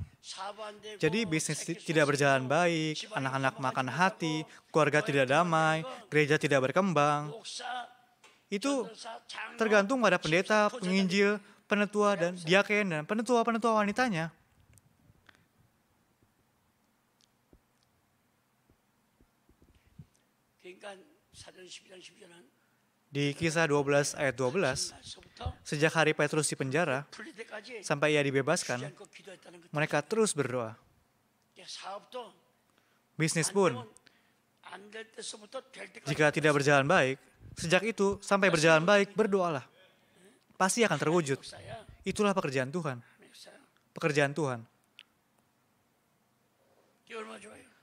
Speaker 2: Jadi bisnis tidak berjalan baik, anak-anak makan hati, keluarga tidak damai, gereja tidak berkembang. Itu tergantung pada pendeta, penginjil, penetua, dan diaken, dan penetua-penetua wanitanya. Di kisah 12 ayat 12, sejak hari Petrus di penjara sampai ia dibebaskan, mereka terus berdoa. Bisnis pun, jika tidak berjalan baik, sejak itu sampai berjalan baik, berdoalah. Pasti akan terwujud. Itulah pekerjaan Tuhan. Pekerjaan Tuhan.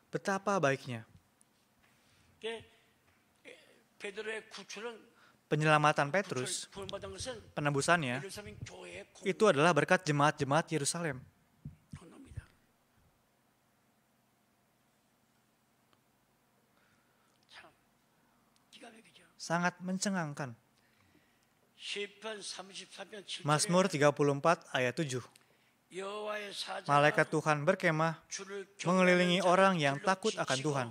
Speaker 2: Betapa baiknya. Penyelamatan Petrus, penebusannya, itu adalah berkat jemaat-jemaat Yerusalem. Sangat mencengangkan. Mazmur 34 ayat 7.
Speaker 3: Malaikat Tuhan berkemah mengelilingi orang yang takut akan Tuhan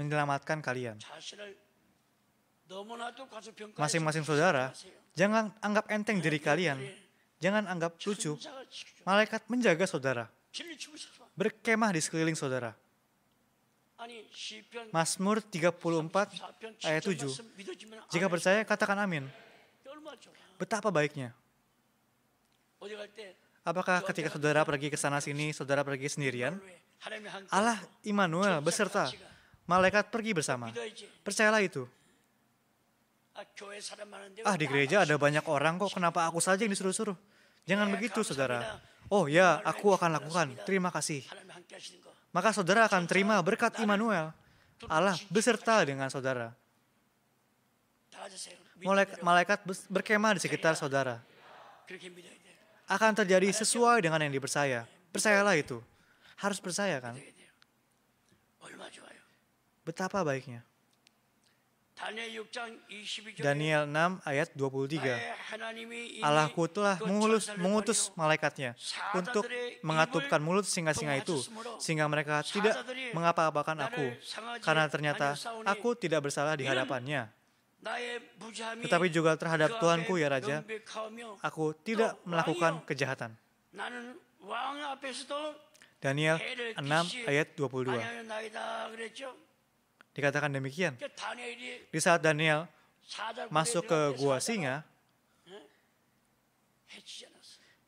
Speaker 2: menyelamatkan kalian.
Speaker 3: Masing-masing saudara,
Speaker 2: jangan anggap enteng diri kalian. Jangan anggap lucu. Malaikat menjaga saudara. Berkemah di sekeliling saudara. Mazmur 34 ayat 7. Jika percaya katakan amin. Betapa baiknya. Apakah ketika saudara pergi ke sana sini, saudara pergi sendirian? Allah Immanuel beserta malaikat pergi bersama. Percayalah itu. Ah di gereja ada banyak orang kok, kenapa aku saja yang disuruh-suruh? Jangan begitu saudara. Oh ya, aku akan lakukan. Terima kasih. Maka saudara akan terima berkat Immanuel. Allah beserta dengan saudara. Malaikat berkemah di sekitar saudara akan terjadi sesuai dengan yang dipercaya. Percayalah itu. Harus percaya kan? Betapa baiknya.
Speaker 3: Daniel 6 ayat 23.
Speaker 2: Allahku telah mengulus, mengutus malaikatnya untuk mengatupkan mulut singa-singa itu sehingga mereka tidak mengapa-apakan aku karena ternyata aku tidak bersalah di hadapannya
Speaker 3: tetapi juga terhadap Tuanku ya Raja, aku
Speaker 2: tidak melakukan kejahatan. Daniel 6 ayat 22. Dikatakan demikian. Di saat Daniel
Speaker 3: masuk ke gua
Speaker 2: singa,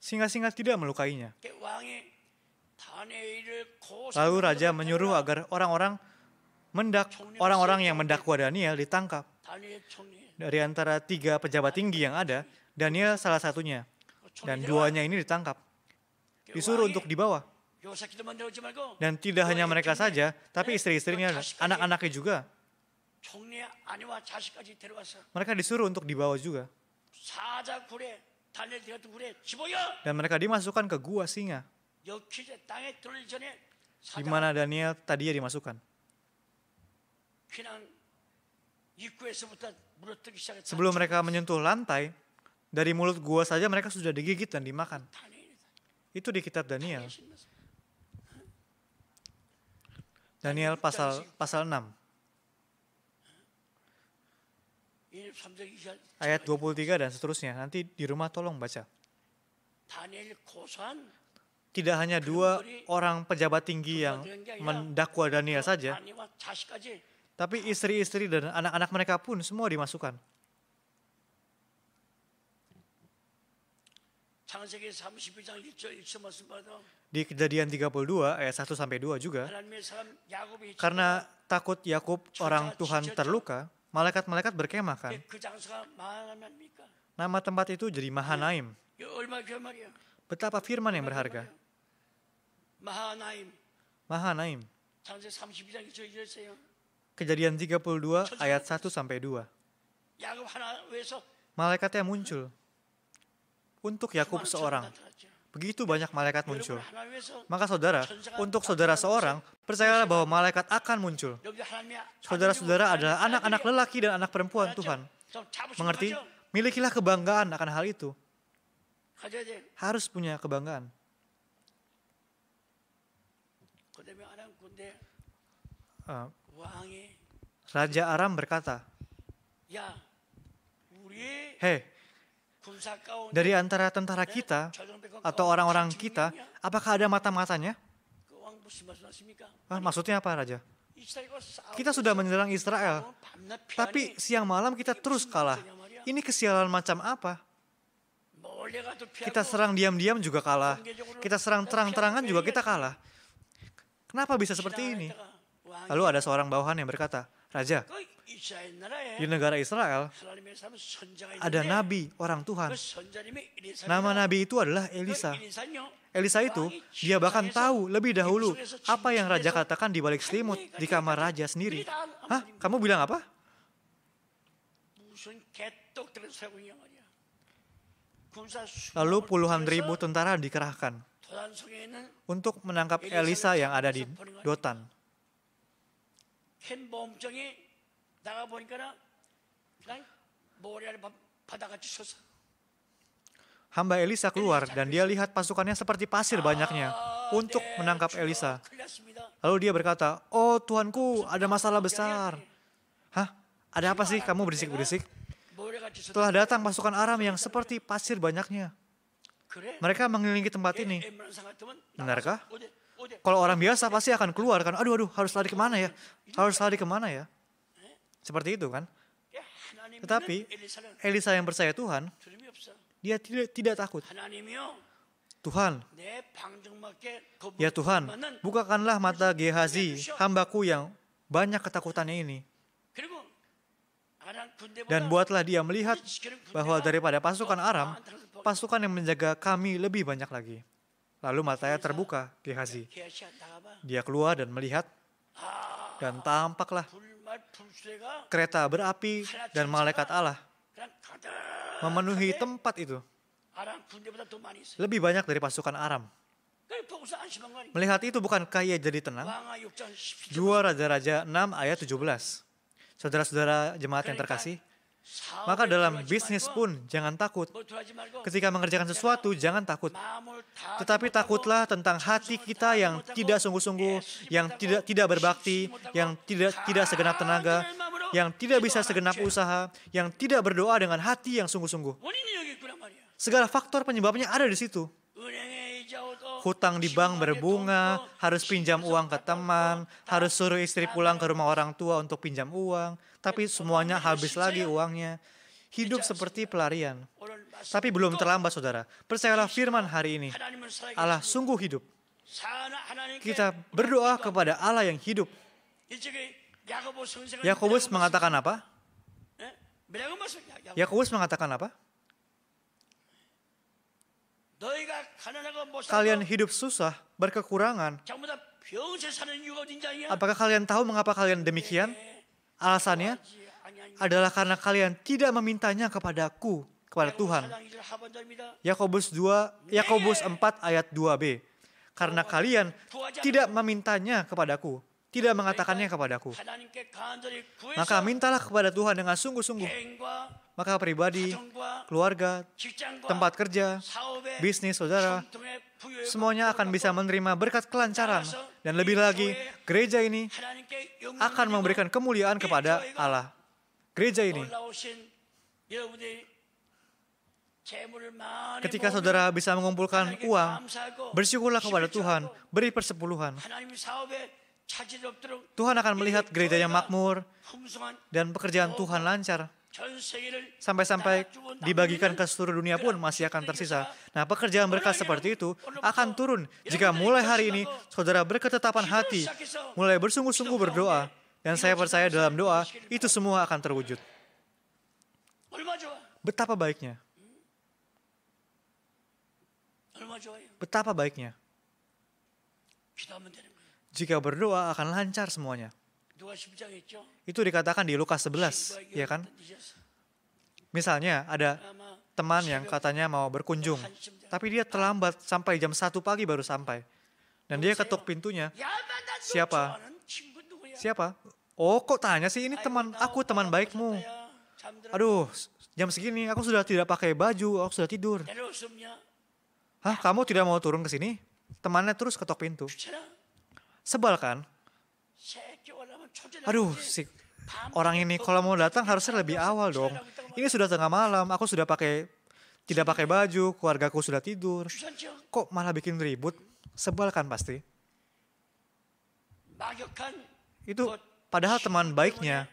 Speaker 2: singa-singa tidak melukainya. Lalu raja menyuruh agar orang-orang mendak orang-orang yang mendakwa Daniel ditangkap. Dari antara tiga pejabat tinggi yang ada, Daniel salah satunya. Dan duanya ini ditangkap. Disuruh untuk iya. dibawa. Dan tidak hanya mereka saja, tapi iya, istri-istrinya, anak-anaknya juga. Mereka disuruh untuk dibawa juga. Dan mereka dimasukkan ke gua singa. Di mana Daniel tadinya dimasukkan. Sebelum mereka menyentuh lantai, dari mulut gua saja mereka sudah digigit dan dimakan. Itu di kitab Daniel. Daniel pasal pasal 6. Ayat 23 dan seterusnya. Nanti di rumah tolong baca. Tidak hanya dua orang pejabat tinggi yang mendakwa Daniel saja, tapi istri-istri dan anak-anak mereka pun semua dimasukkan. Di kejadian 32 ayat 1 sampai 2 juga. Karena takut Yakub orang Tuhan terluka, malaikat-malaikat berkemah kan? Nama tempat itu jadi Mahanaim. Betapa firman yang berharga.
Speaker 3: Mahanaim.
Speaker 2: Mahanaim. Kejadian 32 ayat 1 sampai 2. Ya malaikat yang muncul untuk Yakub seorang. Begitu banyak malaikat muncul. Maka saudara, untuk saudara seorang, percayalah bahwa malaikat akan muncul. Saudara-saudara adalah anak-anak lelaki dan anak perempuan Tuhan. Mengerti? Milikilah kebanggaan akan hal itu. Harus punya kebanggaan. Uh, Raja Aram berkata, ya, Hei,
Speaker 3: dari antara tentara ya, kita atau orang-orang kita, ya.
Speaker 2: apakah ada mata-matanya? Ah, maksudnya apa Raja? Kita sudah menyerang Israel, tapi siang malam kita terus kalah. Ini kesialan macam apa? Kita serang diam-diam juga kalah. Kita serang terang-terangan juga kita kalah. Kenapa bisa seperti ini? Lalu ada seorang bawahan yang berkata, Raja, eh? di negara Israel ada eh? nabi, orang Tuhan. Nama nabi itu adalah Elisa. Elisa itu, dia bahkan tahu lebih dahulu apa yang raja katakan di balik selimut di kamar raja sendiri. Hah? Kamu bilang apa?
Speaker 3: Lalu puluhan ribu
Speaker 2: tentara dikerahkan untuk menangkap Elisa yang ada di Dotan.
Speaker 3: 나가 보니까 그냥 모래를 바다같이
Speaker 2: 쳤어. Hamba Elisa keluar dan dia lihat pasukannya seperti pasir ah, banyaknya untuk menangkap Elisa. Lalu dia berkata, Oh Tuanku, ada masalah besar. Hah? Ada apa sih kamu berisik-berisik? Telah datang pasukan Aram yang seperti pasir banyaknya.
Speaker 3: Mereka mengelilingi tempat eh, ini.
Speaker 4: Benarkah?
Speaker 2: kalau orang biasa pasti akan keluar kan, aduh aduh harus lari kemana ya, harus lari kemana ya. Seperti itu kan. Tetapi Elisa yang percaya Tuhan, dia tidak, tidak takut. Tuhan, ya Tuhan, bukakanlah mata Gehazi, hambaku yang banyak ketakutannya ini. Dan buatlah dia melihat bahwa daripada pasukan Aram, pasukan yang menjaga kami lebih banyak lagi. Lalu matanya terbuka, Gehazi. Dia keluar dan melihat, dan tampaklah kereta berapi dan malaikat Allah memenuhi tempat itu. Lebih banyak dari pasukan Aram.
Speaker 3: Melihat itu bukankah ia jadi tenang?
Speaker 2: Dua Raja-Raja 6 ayat 17. Saudara-saudara jemaat yang terkasih, maka dalam bisnis pun jangan takut. Ketika mengerjakan sesuatu, jangan takut. Tetapi takutlah tentang hati kita yang tidak sungguh-sungguh, yang tidak tidak berbakti, yang tidak tidak segenap tenaga, yang tidak bisa segenap usaha, yang tidak berdoa dengan hati yang sungguh-sungguh. Segala faktor penyebabnya ada di situ. Hutang di bank berbunga, harus pinjam uang ke teman, harus suruh istri pulang ke rumah orang tua untuk pinjam uang, tapi semuanya habis lagi uangnya. Hidup seperti pelarian. Tapi belum terlambat saudara. Percayalah firman hari ini. Allah sungguh hidup. Kita berdoa kepada Allah yang hidup. Yakobus mengatakan apa? Yakobus mengatakan apa?
Speaker 3: Kalian hidup
Speaker 2: susah, berkekurangan. Apakah kalian tahu mengapa kalian demikian? Alasannya adalah karena kalian tidak memintanya kepadaku, kepada Tuhan. Yakobus 2 Yakobus 4 ayat 2b. Karena kalian tidak memintanya kepadaku, tidak mengatakannya kepadaku. Maka mintalah kepada Tuhan dengan sungguh-sungguh. Maka pribadi, keluarga, tempat kerja, bisnis saudara, semuanya akan bisa menerima berkat kelancaran. Dan lebih lagi, gereja ini akan memberikan kemuliaan kepada Allah. Gereja ini,
Speaker 3: ketika saudara
Speaker 2: bisa mengumpulkan uang,
Speaker 3: bersyukurlah kepada Tuhan,
Speaker 2: beri persepuluhan. Tuhan akan melihat gereja yang makmur dan pekerjaan Tuhan lancar. Sampai-sampai dibagikan ke seluruh dunia pun masih akan tersisa. Nah pekerjaan berkat seperti itu akan turun jika mulai hari ini saudara berketetapan hati, mulai bersungguh-sungguh berdoa. Dan saya percaya dalam doa itu semua akan terwujud. Betapa baiknya. Betapa baiknya. Jika berdoa akan lancar semuanya. Itu dikatakan di Lukas 11, ya kan? Misalnya ada teman yang katanya mau berkunjung, tapi dia terlambat sampai jam 1 pagi baru sampai. Dan dia ketuk pintunya.
Speaker 4: Ya, Siapa?
Speaker 2: Ya. Siapa? Oh kok tanya sih ini teman, aku teman baikmu. Ya, Aduh, jam segini aku sudah tidak pakai baju, aku sudah tidur. Hah, kamu tidak mau turun ke sini? Temannya terus ketok pintu. Sebal kan? aduh si orang ini kalau mau datang harusnya lebih awal dong. Ini sudah tengah malam, aku sudah pakai tidak pakai baju, keluargaku sudah tidur. Kok malah bikin ribut? Sebal kan pasti. Itu padahal teman baiknya.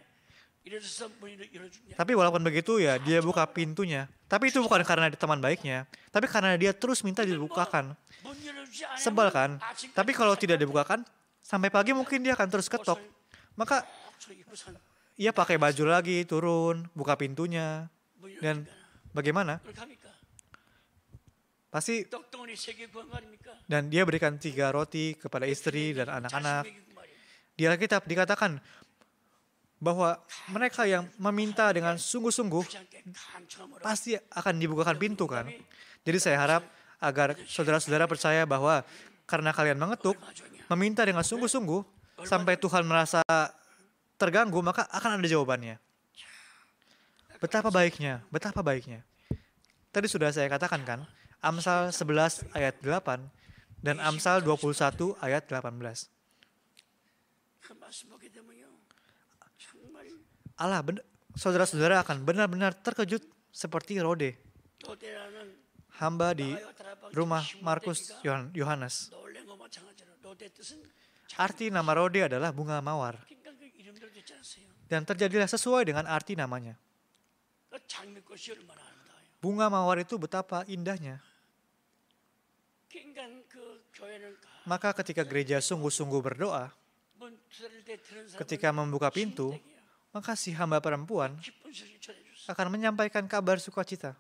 Speaker 2: Tapi walaupun begitu ya, dia buka pintunya. Tapi itu bukan karena teman baiknya, tapi karena dia terus minta dibukakan. Sebal kan? Tapi kalau tidak dibukakan, sampai pagi mungkin dia akan terus ketok maka ia pakai baju lagi, turun, buka pintunya. Dan bagaimana? Pasti dan dia berikan tiga roti kepada istri dan anak-anak. Di Alkitab dikatakan bahwa mereka yang meminta dengan sungguh-sungguh pasti akan dibukakan pintu kan. Jadi saya harap agar saudara-saudara percaya bahwa karena kalian mengetuk, meminta dengan sungguh-sungguh, sampai Tuhan merasa terganggu, maka akan ada jawabannya. Betapa baiknya, betapa baiknya. Tadi sudah saya katakan kan, Amsal 11 ayat 8 dan Amsal 21 ayat 18. Allah saudara-saudara akan benar-benar terkejut seperti Rode. Hamba di rumah Markus Yohanes. Arti nama Rode adalah bunga mawar. Dan terjadilah sesuai dengan arti namanya. Bunga mawar itu betapa indahnya. Maka ketika gereja sungguh-sungguh berdoa, ketika membuka pintu, maka si hamba perempuan akan menyampaikan kabar sukacita.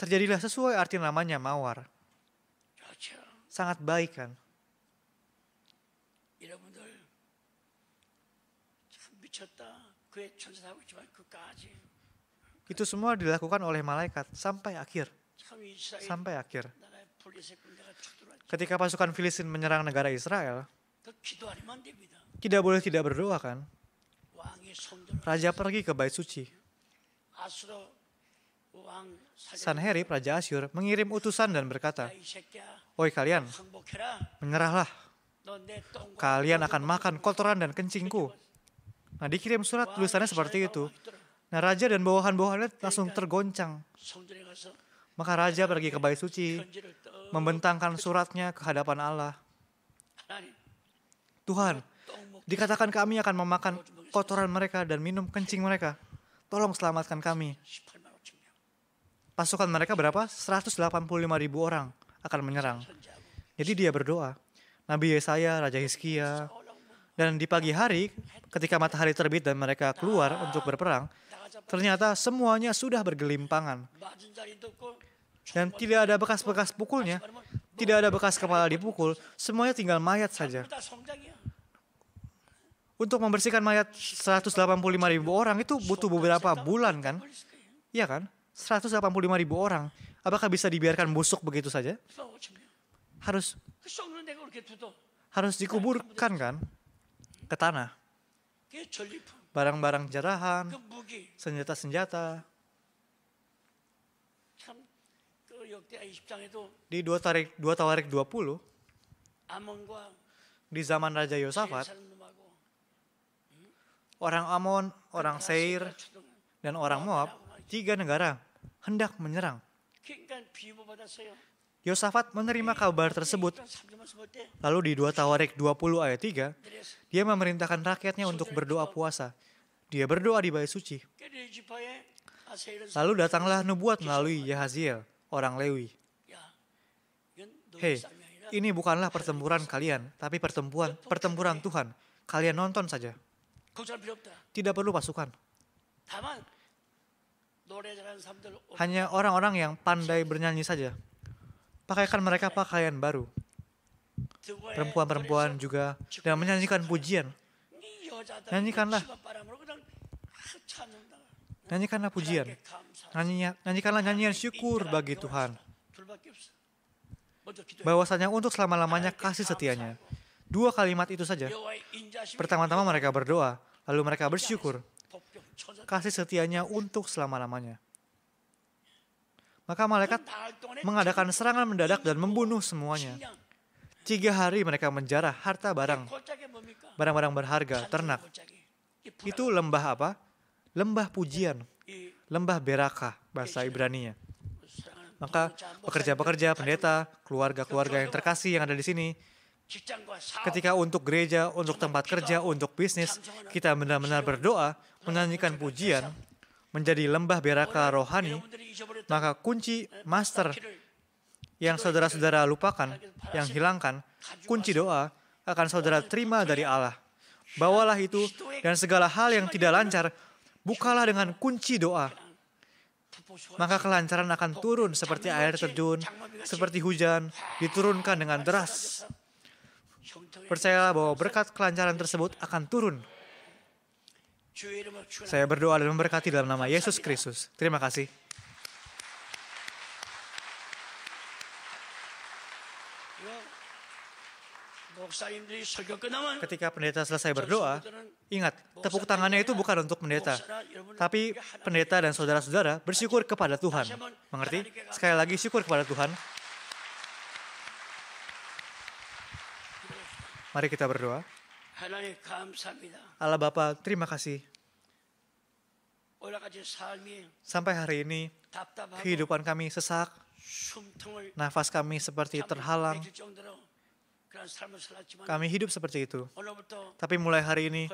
Speaker 2: Terjadilah sesuai arti namanya mawar. Sangat baik kan? Itu semua dilakukan oleh malaikat sampai akhir. Sampai akhir. Ketika pasukan Filistin menyerang negara Israel, tidak boleh tidak berdoa kan? Raja pergi ke bait suci. Sanheri, Raja Asyur, mengirim utusan dan berkata, Oi kalian, menyerahlah. Kalian akan makan kotoran dan kencingku. Nah dikirim surat tulisannya seperti itu. Nah raja dan bawahan-bawahannya langsung tergoncang. Maka raja pergi ke Bait Suci, membentangkan suratnya ke hadapan Allah. Tuhan, dikatakan kami akan memakan kotoran mereka dan minum kencing mereka. Tolong selamatkan kami. Pasukan mereka berapa? 185 ribu orang akan menyerang. Jadi dia berdoa. Nabi Yesaya, Raja Hizkia, dan di pagi hari, ketika matahari terbit dan mereka keluar untuk berperang, ternyata semuanya sudah bergelimpangan. Dan tidak ada bekas-bekas pukulnya, tidak ada bekas kepala dipukul, semuanya tinggal mayat saja. Untuk membersihkan mayat 185 ribu orang itu butuh beberapa bulan kan? Iya kan? 185 ribu orang. Apakah bisa dibiarkan busuk begitu saja? Harus harus dikuburkan kan? ke tanah. Barang-barang jarahan, senjata-senjata. Di dua tarik dua tawarik 20 di zaman Raja Yosafat orang Amon, orang Seir dan orang Moab tiga negara hendak menyerang. Yosafat menerima kabar tersebut. Lalu di 2 Tawarik 20 ayat 3, dia memerintahkan rakyatnya untuk berdoa puasa. Dia berdoa di Bayi suci.
Speaker 3: Lalu datanglah
Speaker 2: nubuat melalui Yahaziel, orang Lewi. Hei, ini bukanlah pertempuran kalian, tapi pertempuran pertempuran Tuhan. Kalian nonton saja. Tidak perlu pasukan. Hanya orang-orang yang pandai bernyanyi saja pakaikan mereka pakaian baru. Perempuan-perempuan juga dan menyanyikan pujian. Nyanyikanlah. Nyanyikanlah pujian. nyanyikanlah nyanyian syukur bagi Tuhan. Bahwasanya untuk selama-lamanya kasih setianya. Dua kalimat itu saja. Pertama-tama mereka berdoa, lalu mereka bersyukur. Kasih setianya untuk selama-lamanya. Maka malaikat mengadakan serangan mendadak dan membunuh semuanya. Tiga hari mereka menjarah harta barang, barang-barang berharga, ternak. Itu lembah apa? Lembah pujian, lembah beraka bahasa Ibraninya. Maka pekerja-pekerja, pendeta, keluarga-keluarga yang terkasih yang ada di sini, ketika untuk gereja, untuk tempat kerja, untuk bisnis, kita benar-benar berdoa, menyanyikan pujian, menjadi lembah beraka rohani, maka kunci master yang saudara-saudara lupakan, yang hilangkan, kunci doa akan saudara terima dari Allah. Bawalah itu dan segala hal yang tidak lancar, bukalah dengan kunci doa. Maka kelancaran akan turun seperti air terjun, seperti hujan, diturunkan dengan deras. Percayalah bahwa berkat kelancaran tersebut akan turun saya berdoa dan memberkati dalam nama Yesus Kristus. Terima kasih.
Speaker 3: Ketika pendeta selesai berdoa, ingat,
Speaker 2: tepuk tangannya itu bukan untuk pendeta, tapi pendeta dan saudara-saudara bersyukur kepada Tuhan. Mengerti? Sekali lagi, syukur kepada Tuhan. Mari kita berdoa. Allah Bapa, terima kasih. Sampai hari ini, kehidupan kami sesak, nafas kami seperti terhalang, kami hidup seperti itu. Tapi mulai hari ini,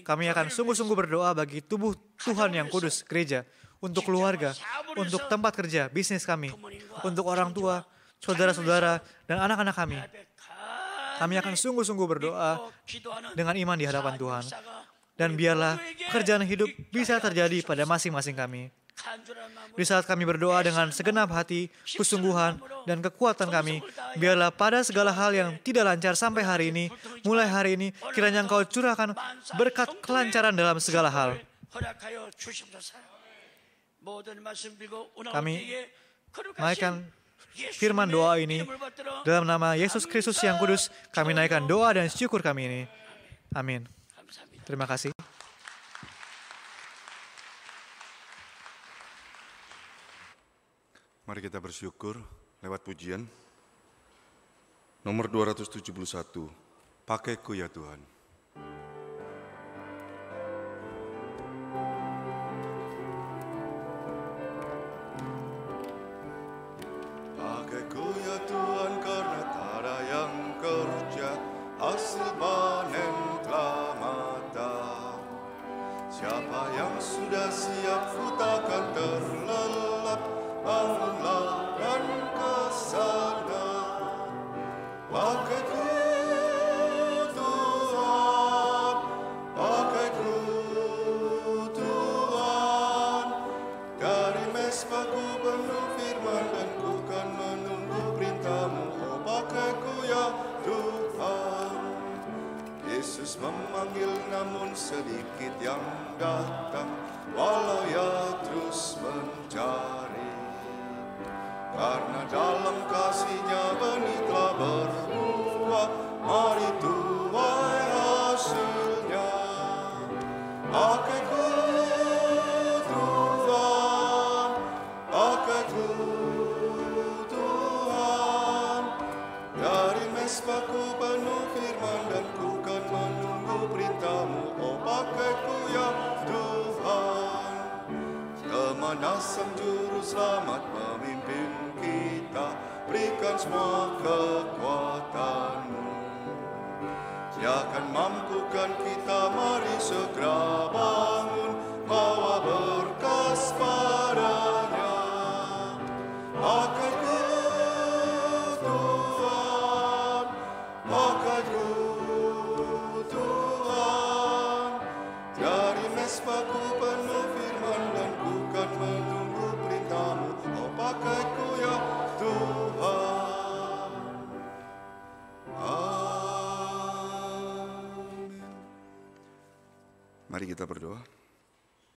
Speaker 2: kami akan sungguh-sungguh berdoa bagi tubuh Tuhan yang kudus, gereja, untuk keluarga, untuk tempat kerja, bisnis kami, untuk orang tua, saudara-saudara, dan anak-anak kami, kami akan sungguh-sungguh berdoa dengan iman di hadapan Tuhan. Dan biarlah pekerjaan hidup bisa terjadi pada masing-masing kami. Di saat kami berdoa dengan segenap hati, kesungguhan, dan kekuatan kami, biarlah pada segala hal yang tidak lancar sampai hari ini, mulai hari ini, kiranya Engkau curahkan berkat kelancaran dalam segala hal. Kami maikan firman doa ini. Dalam nama Yesus Kristus yang kudus, kami naikkan doa dan syukur kami ini. Amin. Terima kasih.
Speaker 1: Mari kita bersyukur lewat pujian. Nomor 271, Pakaiku ya Tuhan.